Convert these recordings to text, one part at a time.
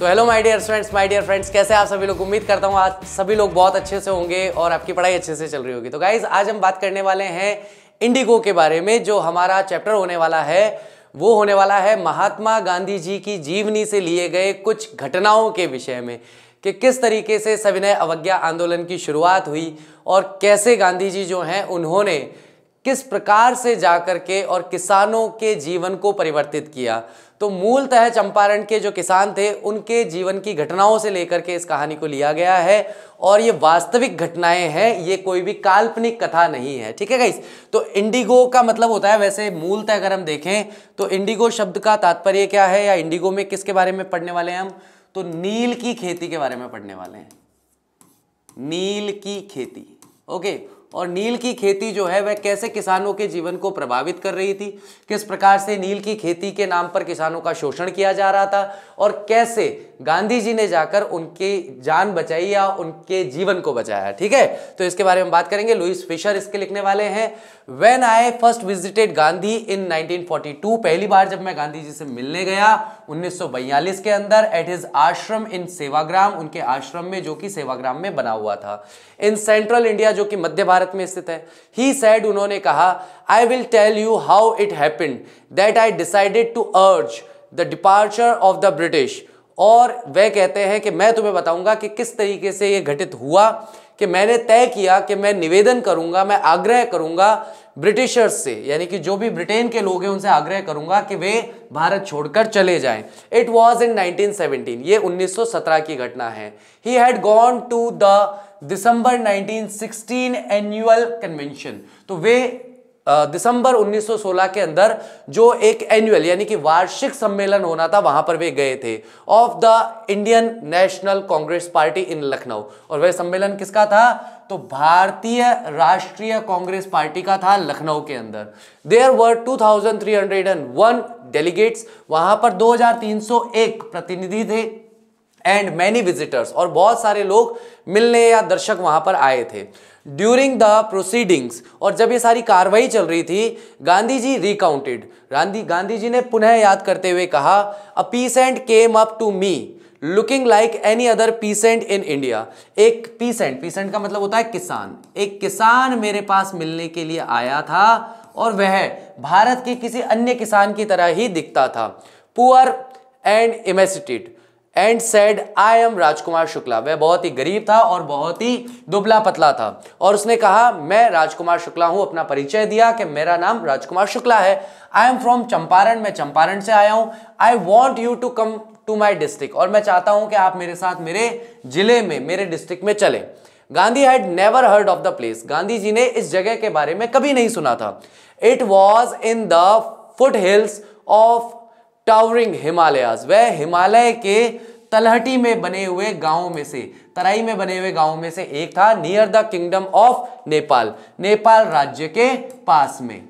So hello my dear friends my dear friends कैसे आप सभी लोग उम्मीद करता हूँ आज सभी लोग बहुत अच्छे से होंगे और आपकी पढ़ाई अच्छे से चल रही होगी तो गाइज आज हम बात करने वाले हैं इंडिगो के बारे में जो हमारा चैप्टर होने वाला है वो होने वाला है महात्मा गांधी जी की जीवनी से लिए गए कुछ घटनाओं के विषय में कि किस तरीके से सविनय अवज्ञा आंदोलन की शुरुआत हुई और कैसे गांधी जी जो हैं उन्होंने किस प्रकार से जा कर के और किसानों के जीवन को परिवर्तित किया तो मूलतः चंपारण के जो किसान थे उनके जीवन की घटनाओं से लेकर के इस कहानी को लिया गया है और ये वास्तविक घटनाएं हैं ये कोई भी काल्पनिक कथा नहीं है ठीक है गाइस तो इंडिगो का मतलब होता है वैसे मूलतः अगर हम देखें तो इंडिगो शब्द का तात्पर्य क्या है या इंडिगो में किसके बारे में पढ़ने वाले हैं हम तो नील की खेती के बारे में पढ़ने वाले हैं नील की खेती ओके और नील की खेती जो है वह कैसे किसानों के जीवन को प्रभावित कर रही थी किस प्रकार से नील की खेती के नाम पर किसानों का शोषण किया जा रहा था और कैसे गांधी जी ने जाकर उनकी जान बचाई या उनके जीवन को बचाया ठीक है तो इसके बारे में बात करेंगे लुइस फिशर इसके लिखने वाले हैं when I first visited Gandhi in 1942 पहली बार जब मैं गांधी जी से मिलने गया 1942 के अंदर एट हिज आश्रम इन सेवाग्राम उनके आश्रम में जो कि सेवाग्राम में बना हुआ था इन सेंट्रल इंडिया जो कि मध्य भारत में स्थित है ही सैड उन्होंने कहा I will tell you how it happen that I decided to urge the departure of the British और वह कहते हैं कि मैं तुम्हें बताऊंगा कि किस तरीके से ये घटित हुआ कि मैंने तय किया कि मैं निवेदन करूंगा मैं आग्रह करूंगा ब्रिटिशर्स से यानी कि जो भी ब्रिटेन के लोग हैं उनसे आग्रह करूंगा कि वे भारत छोड़कर चले जाएं इट वॉज इन 1917 ये 1917 की घटना है he had gone to the December 1916 annual convention तो वे दिसंबर 1916 के अंदर जो एक एनुअल यानी कि वार्षिक सम्मेलन होना था वहां पर वे गए थे of the Indian National Congress party in Lucknow और वह सम्मेलन किसका था तो भारतीय राष्ट्रीय कांग्रेस पार्टी का था लखनऊ के अंदर देयर वर 2301 डेलीगेट्स वहां पर 2301 प्रतिनिधि थे एंड मैनी विजिटर्स और बहुत सारे लोग मिलने या दर्शक वहां पर आए थे ड्यूरिंग द प्रोसीडिंग्स और जब ये सारी कार्रवाई चल रही थी गांधी जी रिकाउंटेड गांधी गांधी जी ने पुनः याद करते हुए कहा a peasant came up to me looking like any other peasant in India एक पीसेंट पीसेंट का मतलब होता है किसान एक किसान मेरे पास मिलने के लिए आया था और वह भारत के किसी अन्य किसान की तरह ही दिखता था poor and emaciated and said I am Rajkumar Shukla वह बहुत ही गरीब था और बहुत ही दुबला पतला था और उसने कहा मैं राजकुमार शुक्ला हूं अपना परिचय दिया कि मेरा नाम राजकुमार शुक्ला है आई एम फ्रॉम चंपारण मैं चंपारण से आया हूं I want you to come to my district और मैं चाहता हूं कि आप मेरे साथ मेरे जिले में मेरे डिस्ट्रिक्ट में चले Gandhi had never heard of the place Gandhi ji ने इस जगह के बारे में कभी नहीं सुना था it was in the foothills of towering Himalayas वह हिमालय के तलहटी में बने हुए गांवों में से तराई में बने हुए गांवों में से एक था near the kingdom of Nepal Nepal राज्य के पास में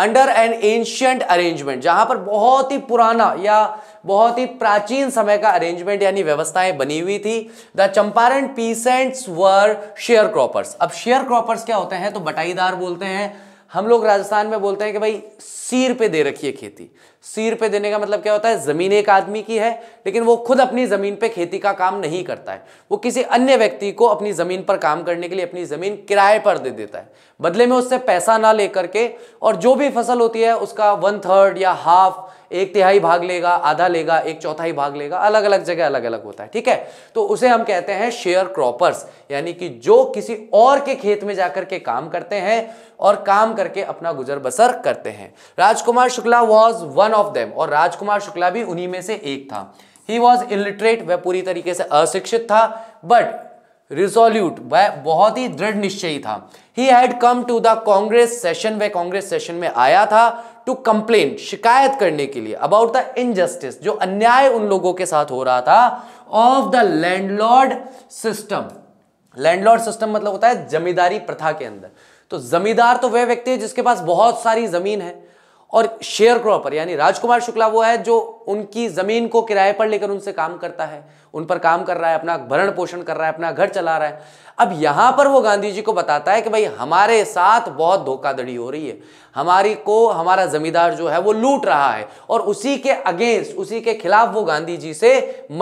अंडर एन एंशियंट अरेंजमेंट जहां पर बहुत ही पुराना या बहुत ही प्राचीन समय का अरेंजमेंट यानी व्यवस्थाएं बनी हुई थी the Champaran peasants were sharecroppers अब शेयर क्रॉपर्स क्या होते हैं तो बटाईदार बोलते हैं हम लोग राजस्थान में बोलते हैं कि भाई सिर पे दे रखी है खेती सी रुपए देने का मतलब क्या होता है जमीन एक आदमी की है लेकिन वो खुद अपनी जमीन पे खेती का काम नहीं करता है वो किसी अन्य व्यक्ति को अपनी जमीन पर काम करने के लिए अपनी जमीन किराए पर दे देता है बदले में उससे पैसा ना लेकर के और जो भी फसल होती है उसका वन थर्ड या हाफ एक तिहाई भाग लेगा आधा लेगा एक चौथाई भाग लेगा अलग अलग जगह अलग अलग होता है ठीक है तो उसे हम कहते हैं शेयर क्रॉपर्स यानी कि जो किसी और के खेत में जाकर के काम करते हैं और काम करके अपना गुजर बसर करते हैं Rajkumar Shukla was one of them और राजकुमार शुक्ला भी उन्हीं में से एक था ही वॉज इलिटरेट वह पूरी तरीके से अशिक्षित था बट रिजोल्यूट वह बहुत ही दृढ़ निश्चयी था he had come to the Congress session वह कांग्रेस सेशन में आया था टू कंप्लेन शिकायत करने के लिए अबाउट द इनजस्टिस जो अन्याय उन लोगों के साथ हो रहा था of the landlord system landlord system मतलब होता है जमींदारी प्रथा के अंदर तो जमींदार तो वह व्यक्ति है जिसके पास बहुत सारी जमीन है और शेयर क्रॉपर यानी राजकुमार शुक्ला वो है जो उनकी जमीन को किराए पर लेकर उनसे काम करता है उन पर काम कर रहा है अपना भरण पोषण कर रहा है अपना घर चला रहा है अब यहां पर वो गांधी जी को बताता है कि भाई हमारे साथ बहुत धोखाधड़ी हो रही है हमारी को हमारा जमींदार जो है वो लूट रहा है और उसी के अगेंस्ट उसी के खिलाफ वो गांधी जी से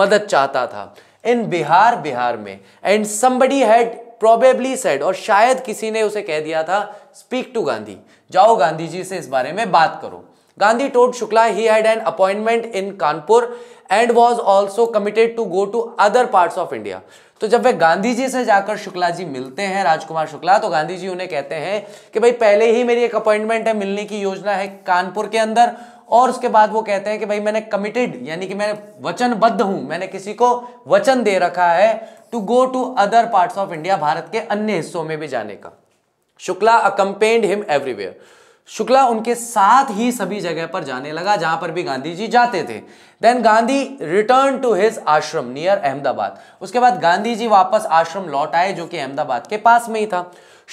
मदद चाहता था इन बिहार बिहार में and somebody had probably said और शायद किसी ने उसे कह दिया था स्पीक टू गांधी जाओ गांधी जी से इस बारे में बात करो गांधी टोट Shukla he had an appointment in Kanpur and was also committed to go to other parts of India तो जब वे गांधी जी से जाकर शुक्ला जी मिलते हैं राजकुमार शुक्ला तो गांधी जी उन्हें कहते हैं कि भाई पहले ही मेरी एक अपॉइंटमेंट है मिलने की योजना है कानपुर के अंदर और उसके बाद वो कहते हैं कि भाई मैंने कमिटेड यानी कि मैं वचनबद्ध हूं मैंने किसी को वचन दे रखा है to go to other parts of India Bharat के अन्य हिस्सों में भी जाने का Shukla accompanied him everywhere Shukla उनके साथ ही सभी जगह पर जाने लगा जहां पर भी गांधी जी जाते थे then Gandhi return to his ashram near Ahmedabad उसके बाद गांधी जी वापस आश्रम लौट आए जो कि अहमदाबाद के पास में ही था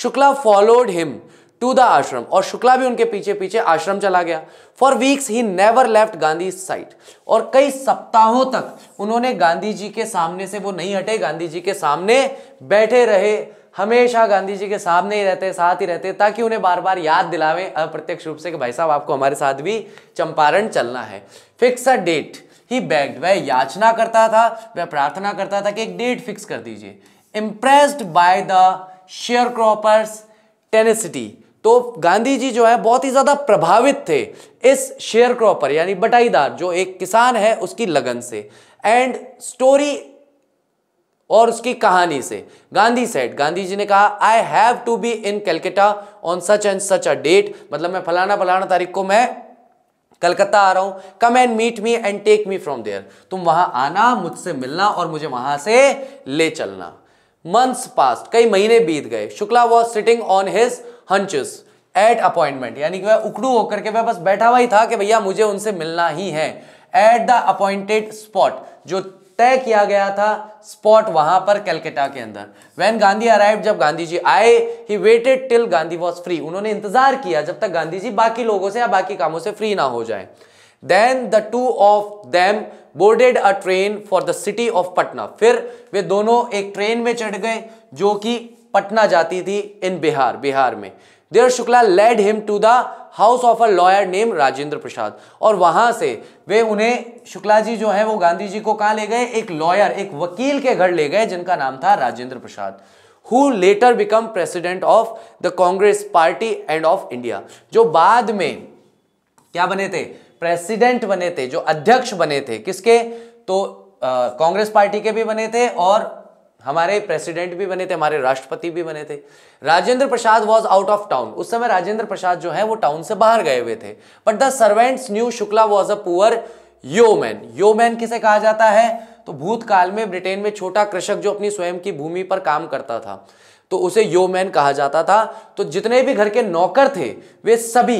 Shukla followed him to the ashram और शुक्ला भी उनके पीछे पीछे आश्रम चला गया for weeks he never left Gandhi side और कई सप्ताहों तक उन्होंने गांधी जी के सामने से वो नहीं हटे गांधी जी के सामने बैठे रहे हमेशा गांधी जी के सामने ही रहते साथ ही रहते ताकि उन्हें बार बार याद दिलावे अप्रत्यक्ष रूप से कि भाई साहब आपको हमारे साथ भी चंपारण चलना है fix a date he begged वह याचना करता था वह प्रार्थना करता था कि एक डेट फिक्स कर दीजिए impressed by the sharecroppers tenacity तो गांधी जी जो है बहुत ही ज़्यादा प्रभावित थे इस शेयर क्रॉपर यानी बटाईदार जो एक किसान है उसकी लगन से एंड स्टोरी और उसकी कहानी से गांधी सेट गांधी जी ने कहा I have to be in Calcutta on such and such a date मतलब मैं फलाना फलाना तारीख को मैं कलकत्ता आ रहा हूं come and meet me and take me from there तुम वहां आना मुझसे मिलना और मुझे वहां से ले चलना मंथ्स पास्ट कई महीने बीत गए Shukla was sitting on his haunches at appointment यानी कि वह उकड़ू होकर के वह बस बैठा हुआ ही था कि भैया मुझे उनसे मिलना ही है एट द अपॉइंटेड स्पॉट जो तय किया गया था स्पॉट वहां पर कलकत्ता के अंदर वैन गांधी अराइव जब गांधी जी आए he waited till Gandhi was free उन्होंने इंतजार किया जब तक गांधी जी बाकी लोगों से या बाकी कामों से फ्री ना हो जाए then the two of them boarded a train for the city of Patna फिर वे दोनों एक ट्रेन में चढ़ गए जो कि पटना जाती थी इन बिहार बिहार में there Shukla led him to the house of a lawyer name Rajendra Prasad और वहां से वे उन्हें शुक्ला जी जो है वो गांधी जी को कहा ले गए एक लॉयर एक वकील के घर ले गए जिनका नाम था Rajendra Prasad who later become president of the Congress party and of India जो बाद में क्या बने थे प्रेसिडेंट बने थे जो अध्यक्ष बने थे किसके तो कांग्रेस पार्टी के भी बने थे और हमारे प्रेसिडेंट भी बने थे हमारे राष्ट्रपति भी बने थे Rajendra Prasad was out of town उस समय राजेंद्र प्रसाद जो है वो टाउन से बाहर गए हुए थे but the servants knew Shukla was a poor yeoman yeoman किसे कहा जाता है तो भूतकाल में ब्रिटेन में छोटा कृषक जो अपनी स्वयं की भूमि पर काम करता था तो उसे यो मैन कहा जाता था तो जितने भी घर के नौकर थे वे सभी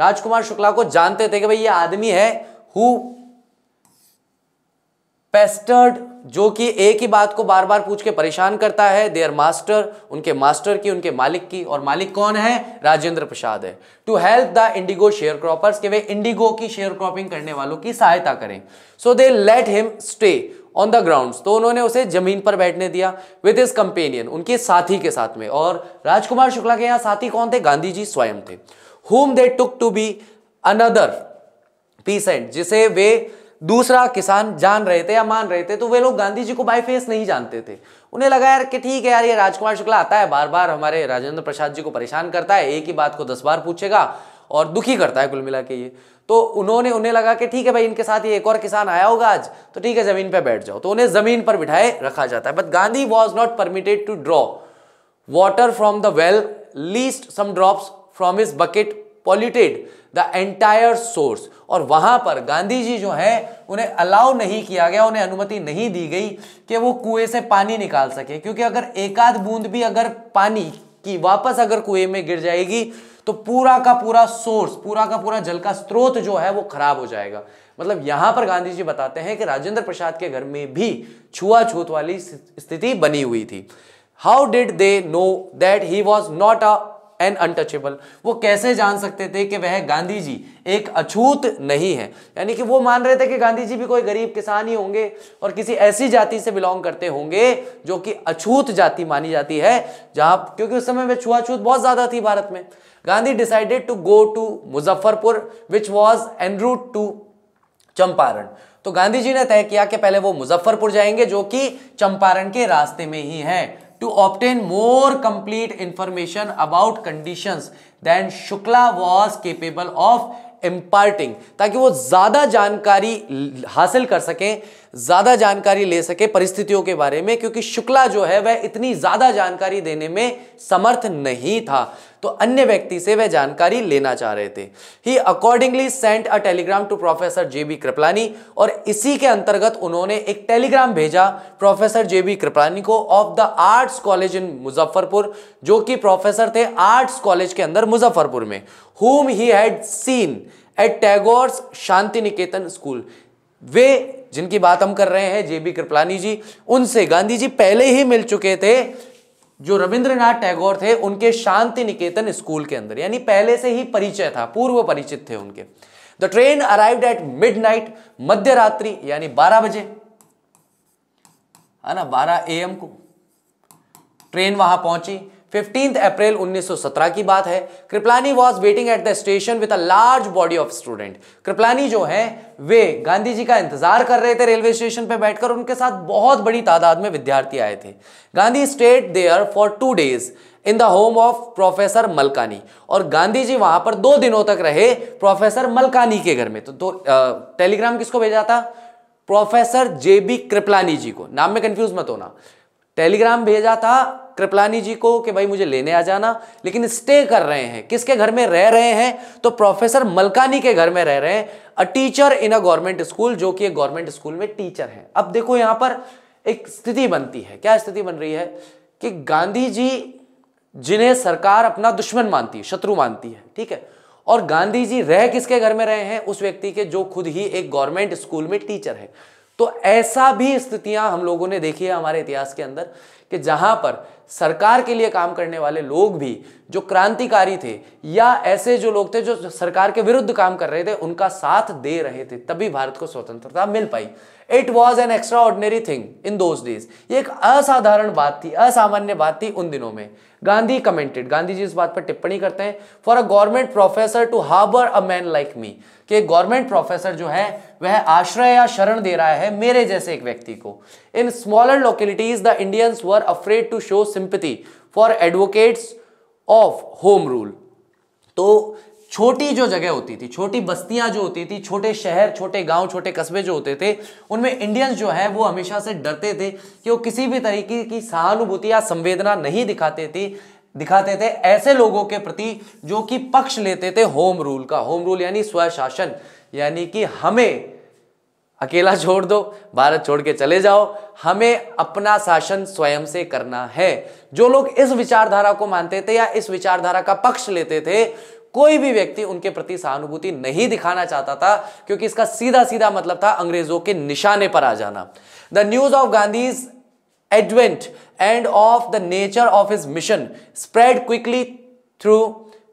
राजकुमार शुक्ला को जानते थे कि भाई ये आदमी है हु पेस्टर्ड जो कि एक ही बात को बार बार पूछ के परेशान करता है देयर मास्टर उनके मास्टर की उनके मालिक की और मालिक कौन है राजेंद्र प्रसाद है to help the indigo sharecroppers के वे इंडिगो की शेयर क्रॉपिंग करने वालों की सहायता करें so they let him stay on the ground तो उन्होंने उसे जमीन पर बैठने दिया विद इज कंपेनियन उनके साथी के साथ में और राजकुमार शुक्ला के यहाँ साथी कौन थे गांधी जी स्वयं थे whom they took to be another peasant जिसे वे दूसरा किसान जान रहे थे या मान रहे थे तो वे लोग गांधी जी को बाई फेस नहीं जानते थे उन्हें लगा यार कि ठीक है यार ये राजकुमार शुक्ला आता है बार बार हमारे राजेंद्र प्रसाद जी को परेशान करता है एक ही बात को दस बार पूछेगा और दुखी करता है कुल मिला के ये तो उन्होंने उन्हें लगा कि ठीक है भाई इनके साथ ये एक और किसान आया होगा आज तो ठीक है जमीन पर बैठ जाओ तो उन्हें जमीन पर बिठाए रखा जाता है but Gandhi was not permitted to draw water from the well lest some drops from his bucket polluted the entire source और वहां पर गांधी जी जो हैं उन्हें अलाउ नहीं किया गया उन्हें अनुमति नहीं दी गई कि वो कुएं से पानी निकाल सके क्योंकि अगर एकाध बूंद भी अगर पानी की वापस अगर कुएं में गिर जाएगी तो पूरा का पूरा सोर्स पूरा का पूरा जल का स्रोत जो है वो खराब हो जाएगा मतलब यहां पर गांधी जी बताते हैं कि राजेंद्र प्रसाद के घर में भी छुआछूत वाली स्थिति बनी हुई थी how did they know that he was not a and untouchable वो कैसे जान सकते थे कि वह गांधी जी एक अछूत नहीं है यानी कि वो मान रहे थे कि गांधी जी भी कोई गरीब किसान ही होंगे और किसी ऐसी जाति से बिलोंग करते होंगे जो कि अछूत जाति मानी जाती है जहां क्योंकि उस समय में छुआछूत बहुत ज्यादा थी भारत में Gandhi decided to go to Muzaffarpur which was en route to Champaran तो गांधी जी ने तय किया कि पहले वो मुजफ्फरपुर जाएंगे जो कि चंपारण के रास्ते में ही है to obtain more complete information about condition than Shukla was capable of imparting ताकि वो ज्यादा जानकारी हासिल कर सकें ज़्यादा जानकारी ले सके परिस्थितियों के बारे में क्योंकि शुक्ला जो है वह इतनी ज़्यादा जानकारी देने में समर्थ नहीं था तो अन्य व्यक्ति से वह जानकारी लेना चाह रहे थे he accordingly sent a telegram to professor J B Kripalani और इसी के अंतर्गत उन्होंने एक टेलीग्राम भेजा प्रोफेसर जे बी कृपलानी को of the arts college in Muzaffarpur जो कि प्रोफेसर थे आर्ट्स कॉलेज के अंदर मुजफ्फरपुर में whom he had seen at Tagore's Shantiniketan school वे जिनकी बात हम कर रहे हैं जेबी कृपलानी जी उनसे गांधी जी पहले ही मिल चुके थे जो रविंद्रनाथ टैगोर थे उनके शांति निकेतन स्कूल के अंदर यानी पहले से ही परिचय था पूर्व परिचित थे उनके the train arrive at midnight मध्य रात्रि यानी बारह बजे है ना ए एम को ट्रेन वहां पहुंची फिफ्टींथ अप्रैल 1917 की बात है Kripalani was waiting at the station with a large body of student Kripalani जो है वे गांधी जी का इंतजार कर रहे थे रेलवे स्टेशन पर बैठकर उनके साथ बहुत बड़ी तादाद में विद्यार्थी आए थे Gandhi stayed there for two days in the home of professor Malkani और गांधी जी वहां पर दो दिनों तक रहे प्रोफेसर मलकानी के घर में तो, तो टेलीग्राम किसको भेजा था professor J B Kripalani ji को नाम में कंफ्यूज मत होना टेलीग्राम भेजा था कृपलानी जी को कि भाई मुझे लेने आ जाना लेकिन स्टे कर रहे हैं किसके घर में रह रहे हैं तो प्रोफेसर मलकानी के घर में रह रहे हैं a teacher in a government school जो कि गवर्नमेंट स्कूल में टीचर है अब देखो यहां पर एक स्थिति बनती है क्या स्थिति बन रही है कि गांधी जी जिन्हें सरकार अपना दुश्मन मानती है शत्रु मानती है ठीक है और गांधी जी रह किसके घर में रहे हैं उस व्यक्ति के जो खुद ही एक गवर्नमेंट स्कूल में टीचर है तो ऐसा भी स्थितियां हम लोगों ने देखी है हमारे इतिहास के अंदर कि जहां पर सरकार के लिए काम करने वाले लोग भी जो क्रांतिकारी थे या ऐसे जो लोग थे जो सरकार के विरुद्ध काम कर रहे थे उनका साथ दे रहे थे तभी भारत को स्वतंत्रता मिल पाई it was an extraordinary thing in those days ये एक असाधारण बात थी असामान्य बात थी उन दिनों में गांधी कमेंटेड गांधी जी इस बात पर टिप्पणी करते हैं for a government professor to harbour a man like me कि गवर्नमेंट प्रोफेसर जो है वह आश्रय या शरण दे रहा है मेरे जैसे एक व्यक्ति को in smaller localities the Indians were afraid to show sympathy for advocates of home rule तो छोटी जो जगह होती थी छोटी बस्तियां जो होती थी छोटे शहर छोटे गांव छोटे कस्बे जो होते थे उनमें इंडियंस जो है वो हमेशा से डरते थे कि वो किसी भी तरीके की सहानुभूति या संवेदना नहीं दिखाते थे दिखाते थे ऐसे लोगों के प्रति जो कि पक्ष लेते थे होम रूल का होम रूल यानी स्वशासन यानी कि हमें अकेला छोड़ दो भारत छोड़ के चले जाओ हमें अपना शासन स्वयं से करना है जो लोग इस विचारधारा को मानते थे या इस विचारधारा का पक्ष लेते थे कोई भी व्यक्ति उनके प्रति सहानुभूति नहीं दिखाना चाहता था क्योंकि इसका सीधा सीधा मतलब था अंग्रेजों के निशाने पर आ जाना the news of Gandhi advent and of the nature of his mission spread quickly through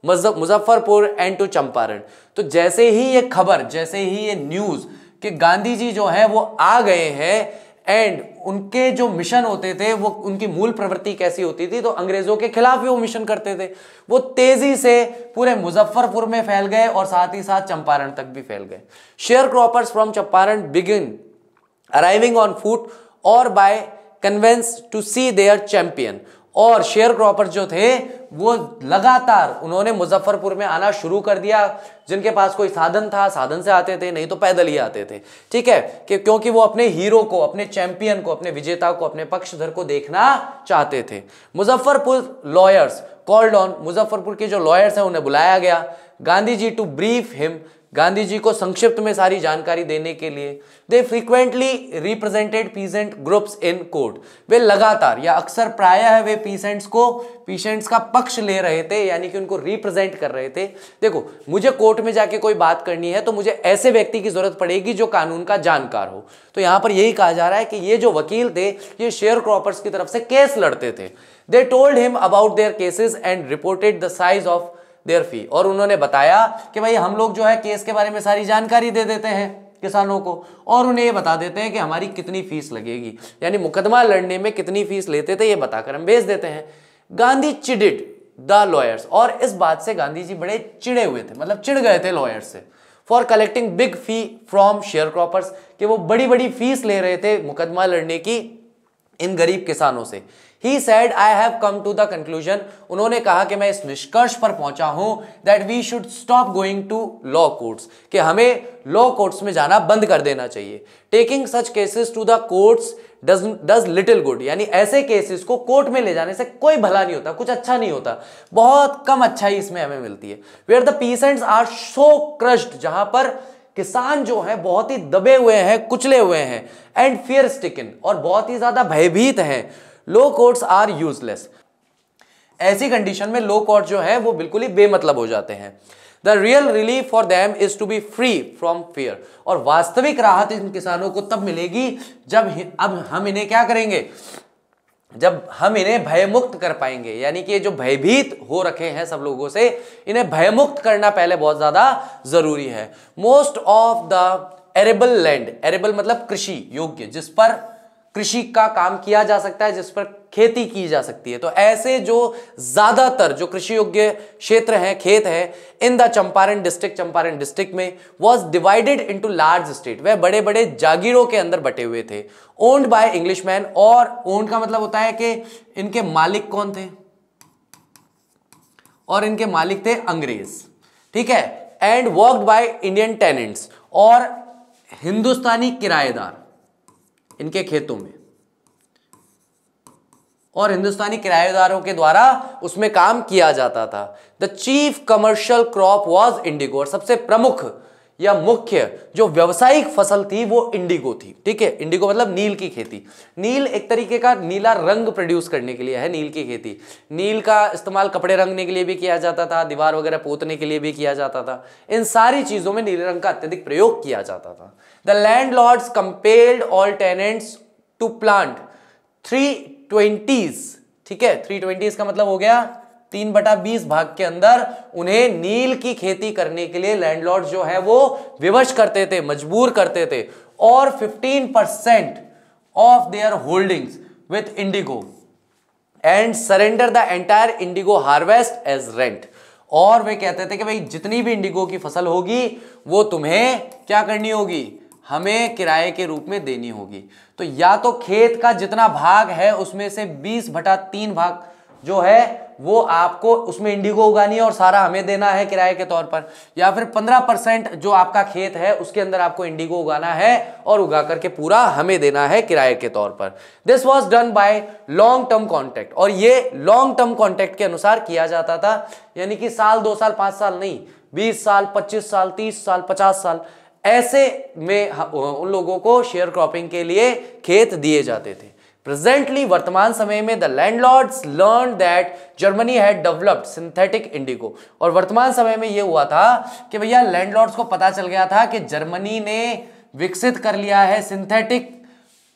Muzaffarpur and to Champaran तो जैसे ही ये खबर जैसे ही ये न्यूज कि गांधी जी जो है वो आ गए हैं एंड उनके जो मिशन होते थे वो उनकी मूल प्रवृत्ति कैसी होती थी तो अंग्रेजों के खिलाफ भी वो मिशन करते थे वो तेजी से पूरे मुजफ्फरपुर में फैल गए और साथ ही साथ चंपारण तक भी फैल गए share croppers from Champaran begin arriving on foot और by conveyance to see their champion और शेयर क्रॉपर जो थे वो लगातार उन्होंने मुजफ्फरपुर में आना शुरू कर दिया जिनके पास कोई साधन था साधन से आते थे नहीं तो पैदल ही आते थे ठीक है कि क्योंकि वो अपने हीरो को अपने चैंपियन को अपने विजेता को अपने पक्षधर को देखना चाहते थे Muzaffarpur lawyers called on Muzaffarpur के जो लॉयर्स हैं उन्हें बुलाया गया Gandhi ji to brief him Gandhi ji को संक्षिप्त में सारी जानकारी देने के लिए they frequently represented peasant groups in court वे लगातार या अक्सर प्रायः वे पीसेंट्स को पीसेंट्स का पक्ष ले रहे थे यानी कि उनको रिप्रेजेंट कर रहे थे देखो मुझे कोर्ट में जाके कोई बात करनी है तो मुझे ऐसे व्यक्ति की जरूरत पड़ेगी जो कानून का जानकार हो तो यहाँ पर यही कहा जा रहा है कि ये जो वकील थे ये शेयर क्रॉपर्स की तरफ से केस लड़ते थे they told him about their cases and reported the size of their fee और उन्होंने बताया कि भाई हम लोग जो है केस के बारे में सारी जानकारी दे देते हैं किसानों को और उन्हें ये बता देते हैं कि हमारी कितनी फीस लगेगी यानी मुकदमा लड़ने में कितनी फीस लेते थे ये बताकर हम भेज देते हैं गांधी चिडिड द लॉयर्स और इस बात से गांधी जी बड़े चिड़े हुए थे मतलब चिड़ गए थे लॉयर्स से for collecting big fee from share croppers कि वो बड़ी बड़ी फीस ले रहे थे मुकदमा लड़ने की इन गरीब किसानों से ही said I have come to the conclusion उन्होंने कहा कि मैं इस निष्कर्ष पर पहुंचा हूं that we should stop going to law courts कि हमें लॉ कोर्ट्स में जाना बंद कर देना चाहिए taking such cases to the courts does does little good यानी ऐसे केसेस को कोर्ट में ले जाने से कोई भला नहीं होता कुछ अच्छा नहीं होता बहुत कम अच्छाई इसमें हमें मिलती है where the peasants are so crushed जहां पर किसान जो है बहुत ही दबे हुए हैं कुचले हुए हैं एंड फियर स्टिकन और बहुत ही ज्यादा भयभीत हैं लो कोर्ट्स आर यूजलेस ऐसी कंडीशन में लो कोर्ट जो है वो बिल्कुल ही बेमतलब हो जाते हैं the real relief for them is to be free from fear और वास्तविक राहत इन किसानों को तब मिलेगी जब अब हम इन्हें क्या करेंगे जब हम इन्हें भयमुक्त कर पाएंगे यानी कि ये जो भयभीत हो रखे हैं सब लोगों से इन्हें भयमुक्त करना पहले बहुत ज़्यादा ज़रूरी है most of the arable land arable मतलब कृषि योग्य जिस पर कृषि का काम किया जा सकता है जिस पर खेती की जा सकती है तो ऐसे जो ज़्यादातर जो कृषि योग्य क्षेत्र हैं खेत हैं in the Champaran district Champaran district में was divided into large estate वह बड़े बड़े जागीरों के अंदर बटे हुए थे ओन्ड बाय इंग्लिश मैन और ओन्ड का मतलब होता है कि इनके मालिक कौन थे और इनके मालिक थे अंग्रेज ठीक है and worked by Indian tenants और हिंदुस्तानी किराएदार इनके खेतों में और हिंदुस्तानी किराएदारों के द्वारा उसमें काम किया जाता था the chief commercial crop was indigo और सबसे प्रमुख या मुख्य जो व्यवसायिक फसल थी वो इंडिगो थी ठीक है इंडिगो मतलब नील की खेती नील एक तरीके का नीला रंग प्रोड्यूस करने के लिए है नील की खेती नील का इस्तेमाल कपड़े रंगने के लिए भी किया जाता था दीवार वगैरह पोतने के लिए भी किया जाता था इन सारी चीजों में नीले रंग का अत्यधिक प्रयोग किया जाता था the landlords compelled all tenants to plant three twenties ठीक है थ्री ट्वेंटीज का मतलब हो गया तीन बटा बीस भाग के अंदर उन्हें नील की खेती करने के लिए लैंडलॉर्ड जो है वो विवश करते थे मजबूर करते थे और 15 percent of their holdings with indigo and surrender the entire indigo harvest as rent और वे कहते थे कि भाई जितनी भी इंडिगो की फसल होगी वो तुम्हें क्या करनी होगी हमें किराए के रूप में देनी होगी तो या तो खेत का जितना भाग है उसमें से 20 बटा तीन भाग जो है वो आपको उसमें इंडिगो उगानी है और सारा हमें देना है किराए के तौर पर या फिर पंद्रह परसेंट जो आपका खेत है उसके अंदर आपको इंडिगो उगाना है और उगा करके पूरा हमें देना है किराए के तौर पर this was done by long term contract और ये लॉन्ग टर्म कॉन्ट्रैक्ट के अनुसार किया जाता था यानी कि साल दो साल पांच साल नहीं बीस साल पच्चीस साल तीस साल पचास साल ऐसे में उन लोगों को शेयर क्रॉपिंग के लिए खेत दिए जाते थे प्रेजेंटली वर्तमान समय में the landlords learn that Germany had developed synthetic indigo और वर्तमान समय में यह हुआ था कि भैया लैंडलॉर्ड्स को पता चल गया था कि जर्मनी ने विकसित कर लिया है सिंथेटिक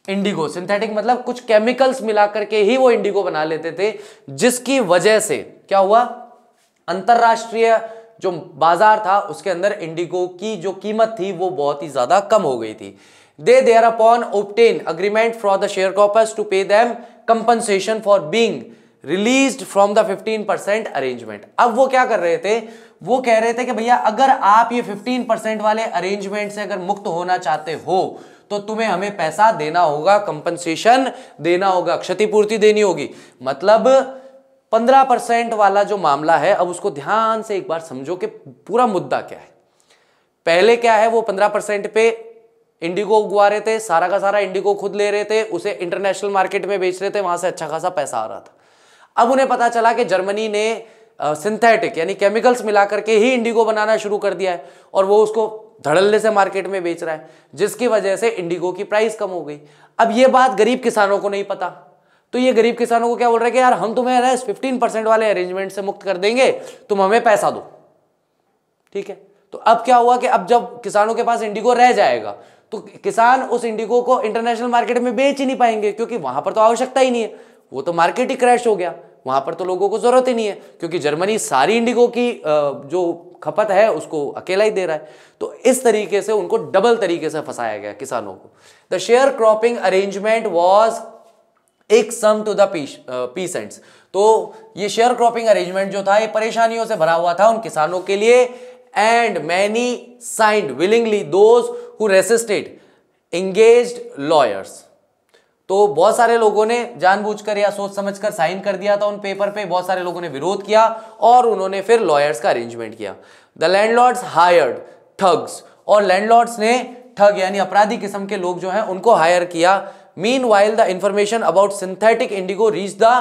इंडिगो सिंथेटिक मतलब कुछ केमिकल्स मिलाकर के ही वो इंडिगो बना लेते थे जिसकी वजह से क्या हुआ अंतरराष्ट्रीय जो बाजार था उसके अंदर इंडिगो की जो कीमत थी वो बहुत ही ज्यादा कम हो गई थी they upon obtained agreement for the share croppers to pay them compensation for being release from the 15% percent arrangement अब वो क्या कर रहे थे वो कह रहे थे कि भैया अगर आप ये 15% परसेंट वाले अरेंजमेंट से अगर मुक्त होना चाहते हो तो तुम्हें हमें पैसा देना होगा कंपनसेशन देना होगा क्षतिपूर्ति देनी होगी मतलब 15 परसेंट वाला जो मामला है अब उसको ध्यान से एक बार समझो कि पूरा मुद्दा क्या है पहले क्या है वो 15 परसेंट पे इंडिगो उगवा रहे थे सारा का सारा इंडिगो खुद ले रहे थे उसे इंटरनेशनल मार्केट में बेच रहे थे वहां से अच्छा खासा पैसा आ रहा था अब उन्हें पता चला कि जर्मनी ने सिंथेटिक यानी केमिकल्स मिला करके ही इंडिगो बनाना शुरू कर दिया है और वो उसको धड़ल्ले से मार्केट में बेच रहा है जिसकी वजह से इंडिगो की प्राइस कम हो गई अब ये बात गरीब किसानों को नहीं पता तो ये गरीब किसानों को क्या बोल रहे हैं कि यार हम तुम्हें ना फिफ्टीन परसेंट वाले अरेंजमेंट से मुक्त कर देंगे तुम हमें पैसा दो ठीक है तो अब क्या हुआ कि अब जब किसानों के पास इंडिगो रह जाएगा तो किसान उस इंडिगो को इंटरनेशनल मार्केट में बेच ही नहीं पाएंगे क्योंकि वहां पर तो आवश्यकता ही नहीं है वो तो मार्केट ही क्रैश हो गया वहां पर तो लोगों को जरूरत ही नहीं है क्योंकि जर्मनी सारी इंडिगो की जो खपत है उसको अकेला ही दे रहा है तो इस तरीके से उनको डबल तरीके से फंसाया गया किसानों को the share cropping arrangement was irksome to the तो ये शेयर क्रॉपिंग अरेंजमेंट जो था ये परेशानियों से भरा हुआ था उन किसानों के लिए एंड मैनी साइंड विलिंगली दोस्त हु रेसिस्टेड इंगेज लॉयर्स तो बहुत सारे लोगों ने जानबूझकर या सोच समझकर साइन कर दिया था उन पेपर पे बहुत सारे लोगों ने विरोध किया और उन्होंने फिर लॉयर्स का अरेंजमेंट किया द लैंडलॉर्ड्स हायर्ड ठग्स और लैंडलॉर्ड्स ने ठग यानी अपराधी किस्म के लोग जो हैं उनको हायर किया meanwhile the information about synthetic indigo reach the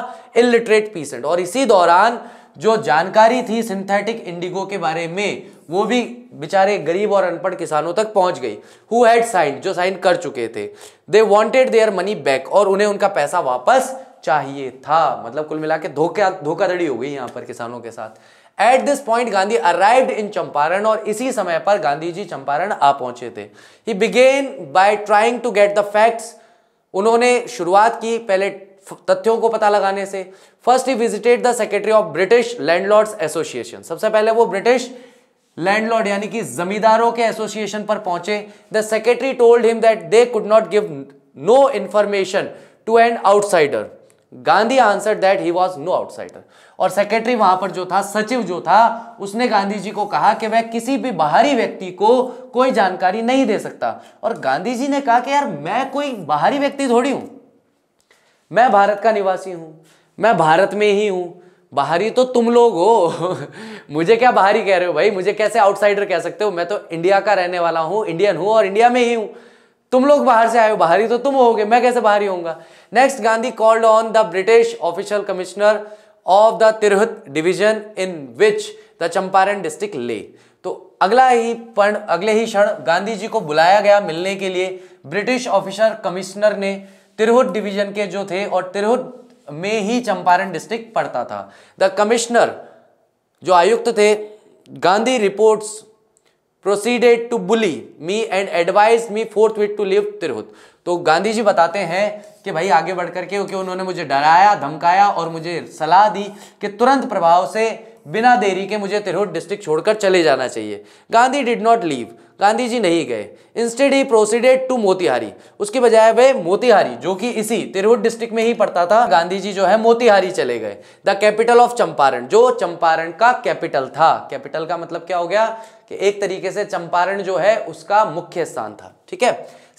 illiterate peasant और इसी दौरान जो जानकारी थी सिंथेटिक इंडिगो के बारे में वो भी बेचारे गरीब और अनपढ़ किसानों तक पहुंच गई हु हैड साइन जो साइन कर चुके थे they wanted their money back और उन्हें उनका पैसा वापस चाहिए था मतलब कुल मिला के धोखा धोखाधड़ी हो गई यहाँ पर किसानों के साथ at this point Gandhi arrived in Champaran और इसी समय पर गांधी जी चंपारण आ पहुंचे थे he began by trying to get the facts उन्होंने शुरुआत की पहले तथ्यों को पता लगाने से first he visited the secretary of British landlord association सबसे पहले वो ब्रिटिश लैंडलॉर्ड यानी कि जमींदारों के एसोसिएशन पर पहुंचे the secretary told him that they could not give no information to an outsider Gandhi answer that he was no outsider और सेक्रेटरी वहां पर जो था सचिव जो था उसने गांधी जी को कहा कि वह किसी भी बाहरी व्यक्ति को कोई जानकारी नहीं दे सकता और गांधी जी ने कहा कि यार मैं कोई बाहरी व्यक्ति थोड़ी हूं मैं भारत का निवासी हूं मैं भारत में ही हूं बाहरी तो तुम लोग हो मुझे क्या बाहरी कह रहे हो भाई मुझे कैसे आउटसाइडर कह सकते हो मैं तो इंडिया का रहने वाला हूं इंडियन हूं और इंडिया में ही हूं तुम लोग बाहर से आए हो बाहरी तो तुम होगे मैं कैसे बाहरी होऊंगा next Gandhi called on the British official commissioner of the Tirhut division in which the Champaran district lay तो अगला ही पण अगले ही क्षण गांधी जी को बुलाया गया मिलने के लिए ब्रिटिश ऑफिसर कमिश्नर ने तिरहुत डिवीजन के जो थे और तिरहुत में ही चंपारण डिस्ट्रिक्ट पड़ता था द कमिश्नर जो आयुक्त थे Gandhi reports proceeded to bully me and advise me forthwith to leave Tirhut तो गांधी जी बताते हैं कि भाई आगे बढ़ करके क्योंकि उन्होंने मुझे डराया धमकाया और मुझे सलाह दी कि तुरंत प्रभाव से बिना देरी के मुझे तिरहुत डिस्ट्रिक्ट छोड़कर चले जाना चाहिए Gandhi did not leave Gandhi ji नहीं गए instead he proceeded to Motihari उसके बजाय वे मोतिहारी जो कि इसी तिरहुत डिस्ट्रिक्ट में ही पड़ता था गांधी जी जो है मोतिहारी चले गए द कैपिटल ऑफ चंपारण जो चंपारण का कैपिटल था कैपिटल का मतलब क्या हो गया कि एक तरीके से चंपारण जो है उसका मुख्य स्थान था ठीक है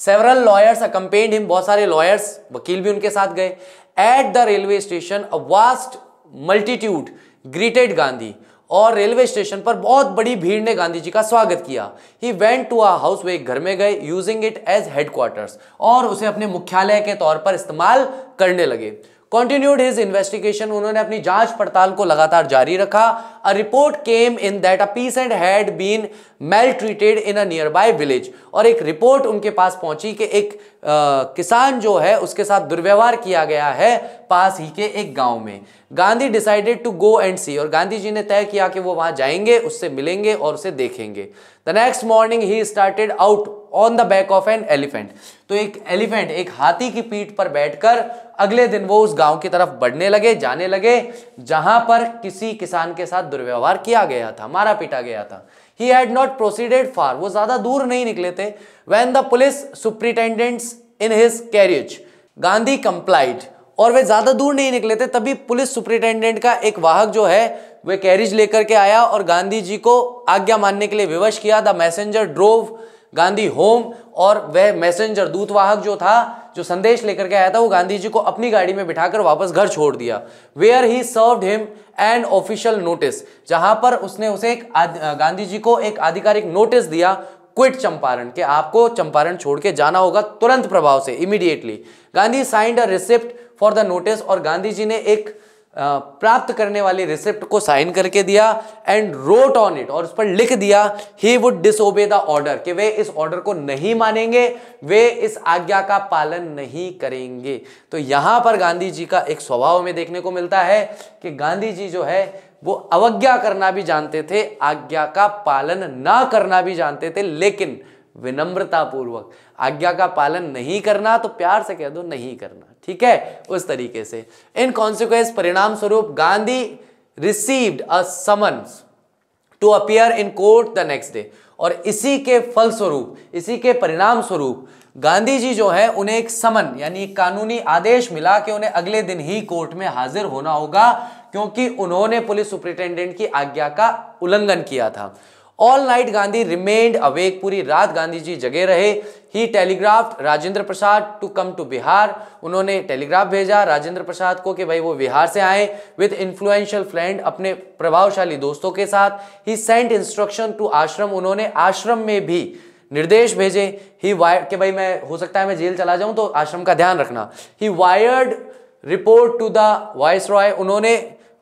सेवरल लॉयर्स अकम्पेड हिम बहुत सारे लॉयर्स वकील भी उनके साथ गए at the railway station a vast multitude greeted Gandhi और रेलवे स्टेशन पर बहुत बड़ी भीड़ ने गांधी जी का स्वागत किया he went to a house वे एक घर में गए यूजिंग इट एज हेडक्वार्टर्स और उसे अपने मुख्यालय के तौर पर इस्तेमाल करने लगे कॉन्टिन्यूड हिज इन्वेस्टिगेशन उन्होंने अपनी जांच पड़ताल को लगातार जारी रखा a report came in that a peasant had been maltreated in a nearby village और एक रिपोर्ट उनके पास पहुंची कि एक आ, किसान जो है उसके साथ दुर्व्यवहार किया गया है पास ही के एक गांव में Gandhi decided to go and see और गांधी जी ने तय किया कि वो वहां जाएंगे उससे मिलेंगे और उसे देखेंगे the next morning he started out on the back of an elephant तो एक एलिफेंट एक हाथी की पीठ पर बैठकर अगले दिन वो उस गांव की तरफ बढ़ने लगे जाने लगे जहां पर किसी किसान के साथ दुर्व्यवहार किया गया था मारा पीटा गया था he had not proceeded far वो ज़्यादा दूर नहीं निकले थे when the police superintendents in his carriage Gandhi complied और वे ज़्यादा दूर नहीं निकले थे तभी पुलिस सुप्रिटेंडेंट का एक वाहक जो है वे कैरिज लेकर के आया और गांधी जी को आज्ञा मानने के लिए विवश किया the messenger drove Gandhi home और वह मैसेंजर दूतवाहक जो था जो संदेश लेकर के आया था वो गांधी जी को अपनी गाड़ी में बिठाकर वापस घर छोड़ दिया where he served him and official notice जहां पर उसने उसे एक गांधी जी को एक आधिकारिक नोटिस दिया क्विट चंपारण के आपको चंपारण छोड़ के जाना होगा तुरंत प्रभाव से immediately Gandhi signed a receipt for the notice और गांधी जी ने एक प्राप्त करने वाले रिसिप्ट को साइन करके दिया एंड रोट ऑन इट और उस पर लिख दिया he would disobey the order कि वे इस ऑर्डर को नहीं मानेंगे वे इस आज्ञा का पालन नहीं करेंगे तो यहां पर गांधी जी का एक स्वभाव में देखने को मिलता है कि गांधी जी जो है वो अवज्ञा करना भी जानते थे आज्ञा का पालन ना करना भी जानते थे लेकिन विनम्रतापूर्वक आज्ञा का पालन नहीं करना तो प्यार से कह दो नहीं करना ठीक है उस तरीके से इन कॉन्सिक्वेंस परिणाम स्वरूप Gandhi received a summons to appear in court the next day और इसी के फलस्वरूप इसी के परिणाम स्वरूप गांधी जी जो है उन्हें एक समन यानी कानूनी आदेश मिला कि उन्हें अगले दिन ही कोर्ट में हाजिर होना होगा क्योंकि उन्होंने पुलिस सुप्रिंटेंडेंट की आज्ञा का उल्लंघन किया था all night Gandhi remained awake पूरी रात गांधी जी जगे रहे he telegraph Rajendra Prasad to come to Bihar उन्होंने टेलीग्राफ भेजा राजेंद्र प्रसाद को कि भाई वो बिहार से आए विद इन्फ्लुएंशियल फ्रेंड अपने प्रभावशाली दोस्तों के साथ ही सेंट इंस्ट्रक्शन टू आश्रम उन्होंने आश्रम में भी निर्देश भेजे ही वायर्ड के भाई मैं हो सकता है मैं जेल चला जाऊं तो आश्रम का ध्यान रखना he wired report to the viceroy उन्होंने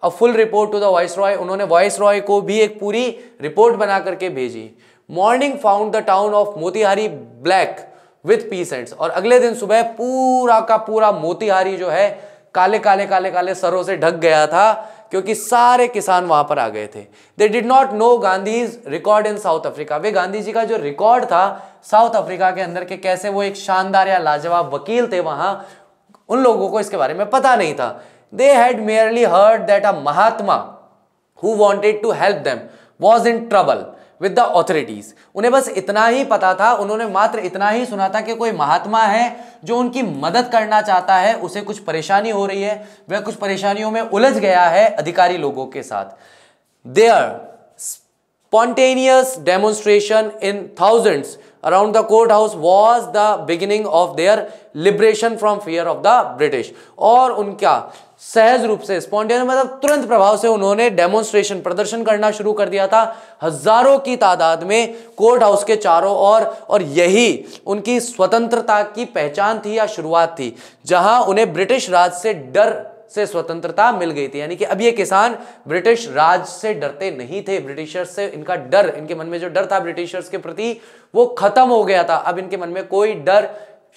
a full report to the viceroy उन्होंने वॉइस रॉय को भी एक पूरी रिपोर्ट बना करके भेजी morning found the town of Motihari black with peasants और अगले दिन सुबह पूरा का पूरा मोतिहारी जो है काले काले काले काले सरों से ढक गया था क्योंकि सारे किसान वहां पर आ गए थे they did not know Gandhi record in South Africa वे गांधी जी का जो रिकॉर्ड था साउथ अफ्रीका के अंदर के कैसे वो एक शानदार या लाजवाब वकील थे वहां उन लोगों को इसके बारे में पता नहीं था they had merely heard that a Mahatma who wanted to help them was in trouble with the authorities उन्हें बस इतना ही पता था उन्होंने मात्र इतना ही सुना था कि कोई महात्मा है जो उनकी मदद करना चाहता है उसे कुछ परेशानी हो रही है वह कुछ परेशानियों में उलझ गया है अधिकारी लोगों के साथ their spontaneous demonstration in thousands around the court house was the beginning of their liberation from fear of the British और उनका सहज रूप से स्पॉन्टेनियस मतलब तुरंत प्रभाव से उन्होंने डेमोन्स्ट्रेशन प्रदर्शन करना शुरू कर दिया था हजारों की तादाद में कोर्ट हाउस के चारों ओर और, और यही उनकी स्वतंत्रता की पहचान थी या शुरुआत थी जहां उन्हें ब्रिटिश राज से डर से स्वतंत्रता मिल गई थी यानी कि अब ये किसान ब्रिटिश राज से डरते नहीं थे ब्रिटिशर्स से इनका डर इनके मन में जो डर था ब्रिटिशर्स के प्रति वो खत्म हो गया था अब इनके मन में कोई डर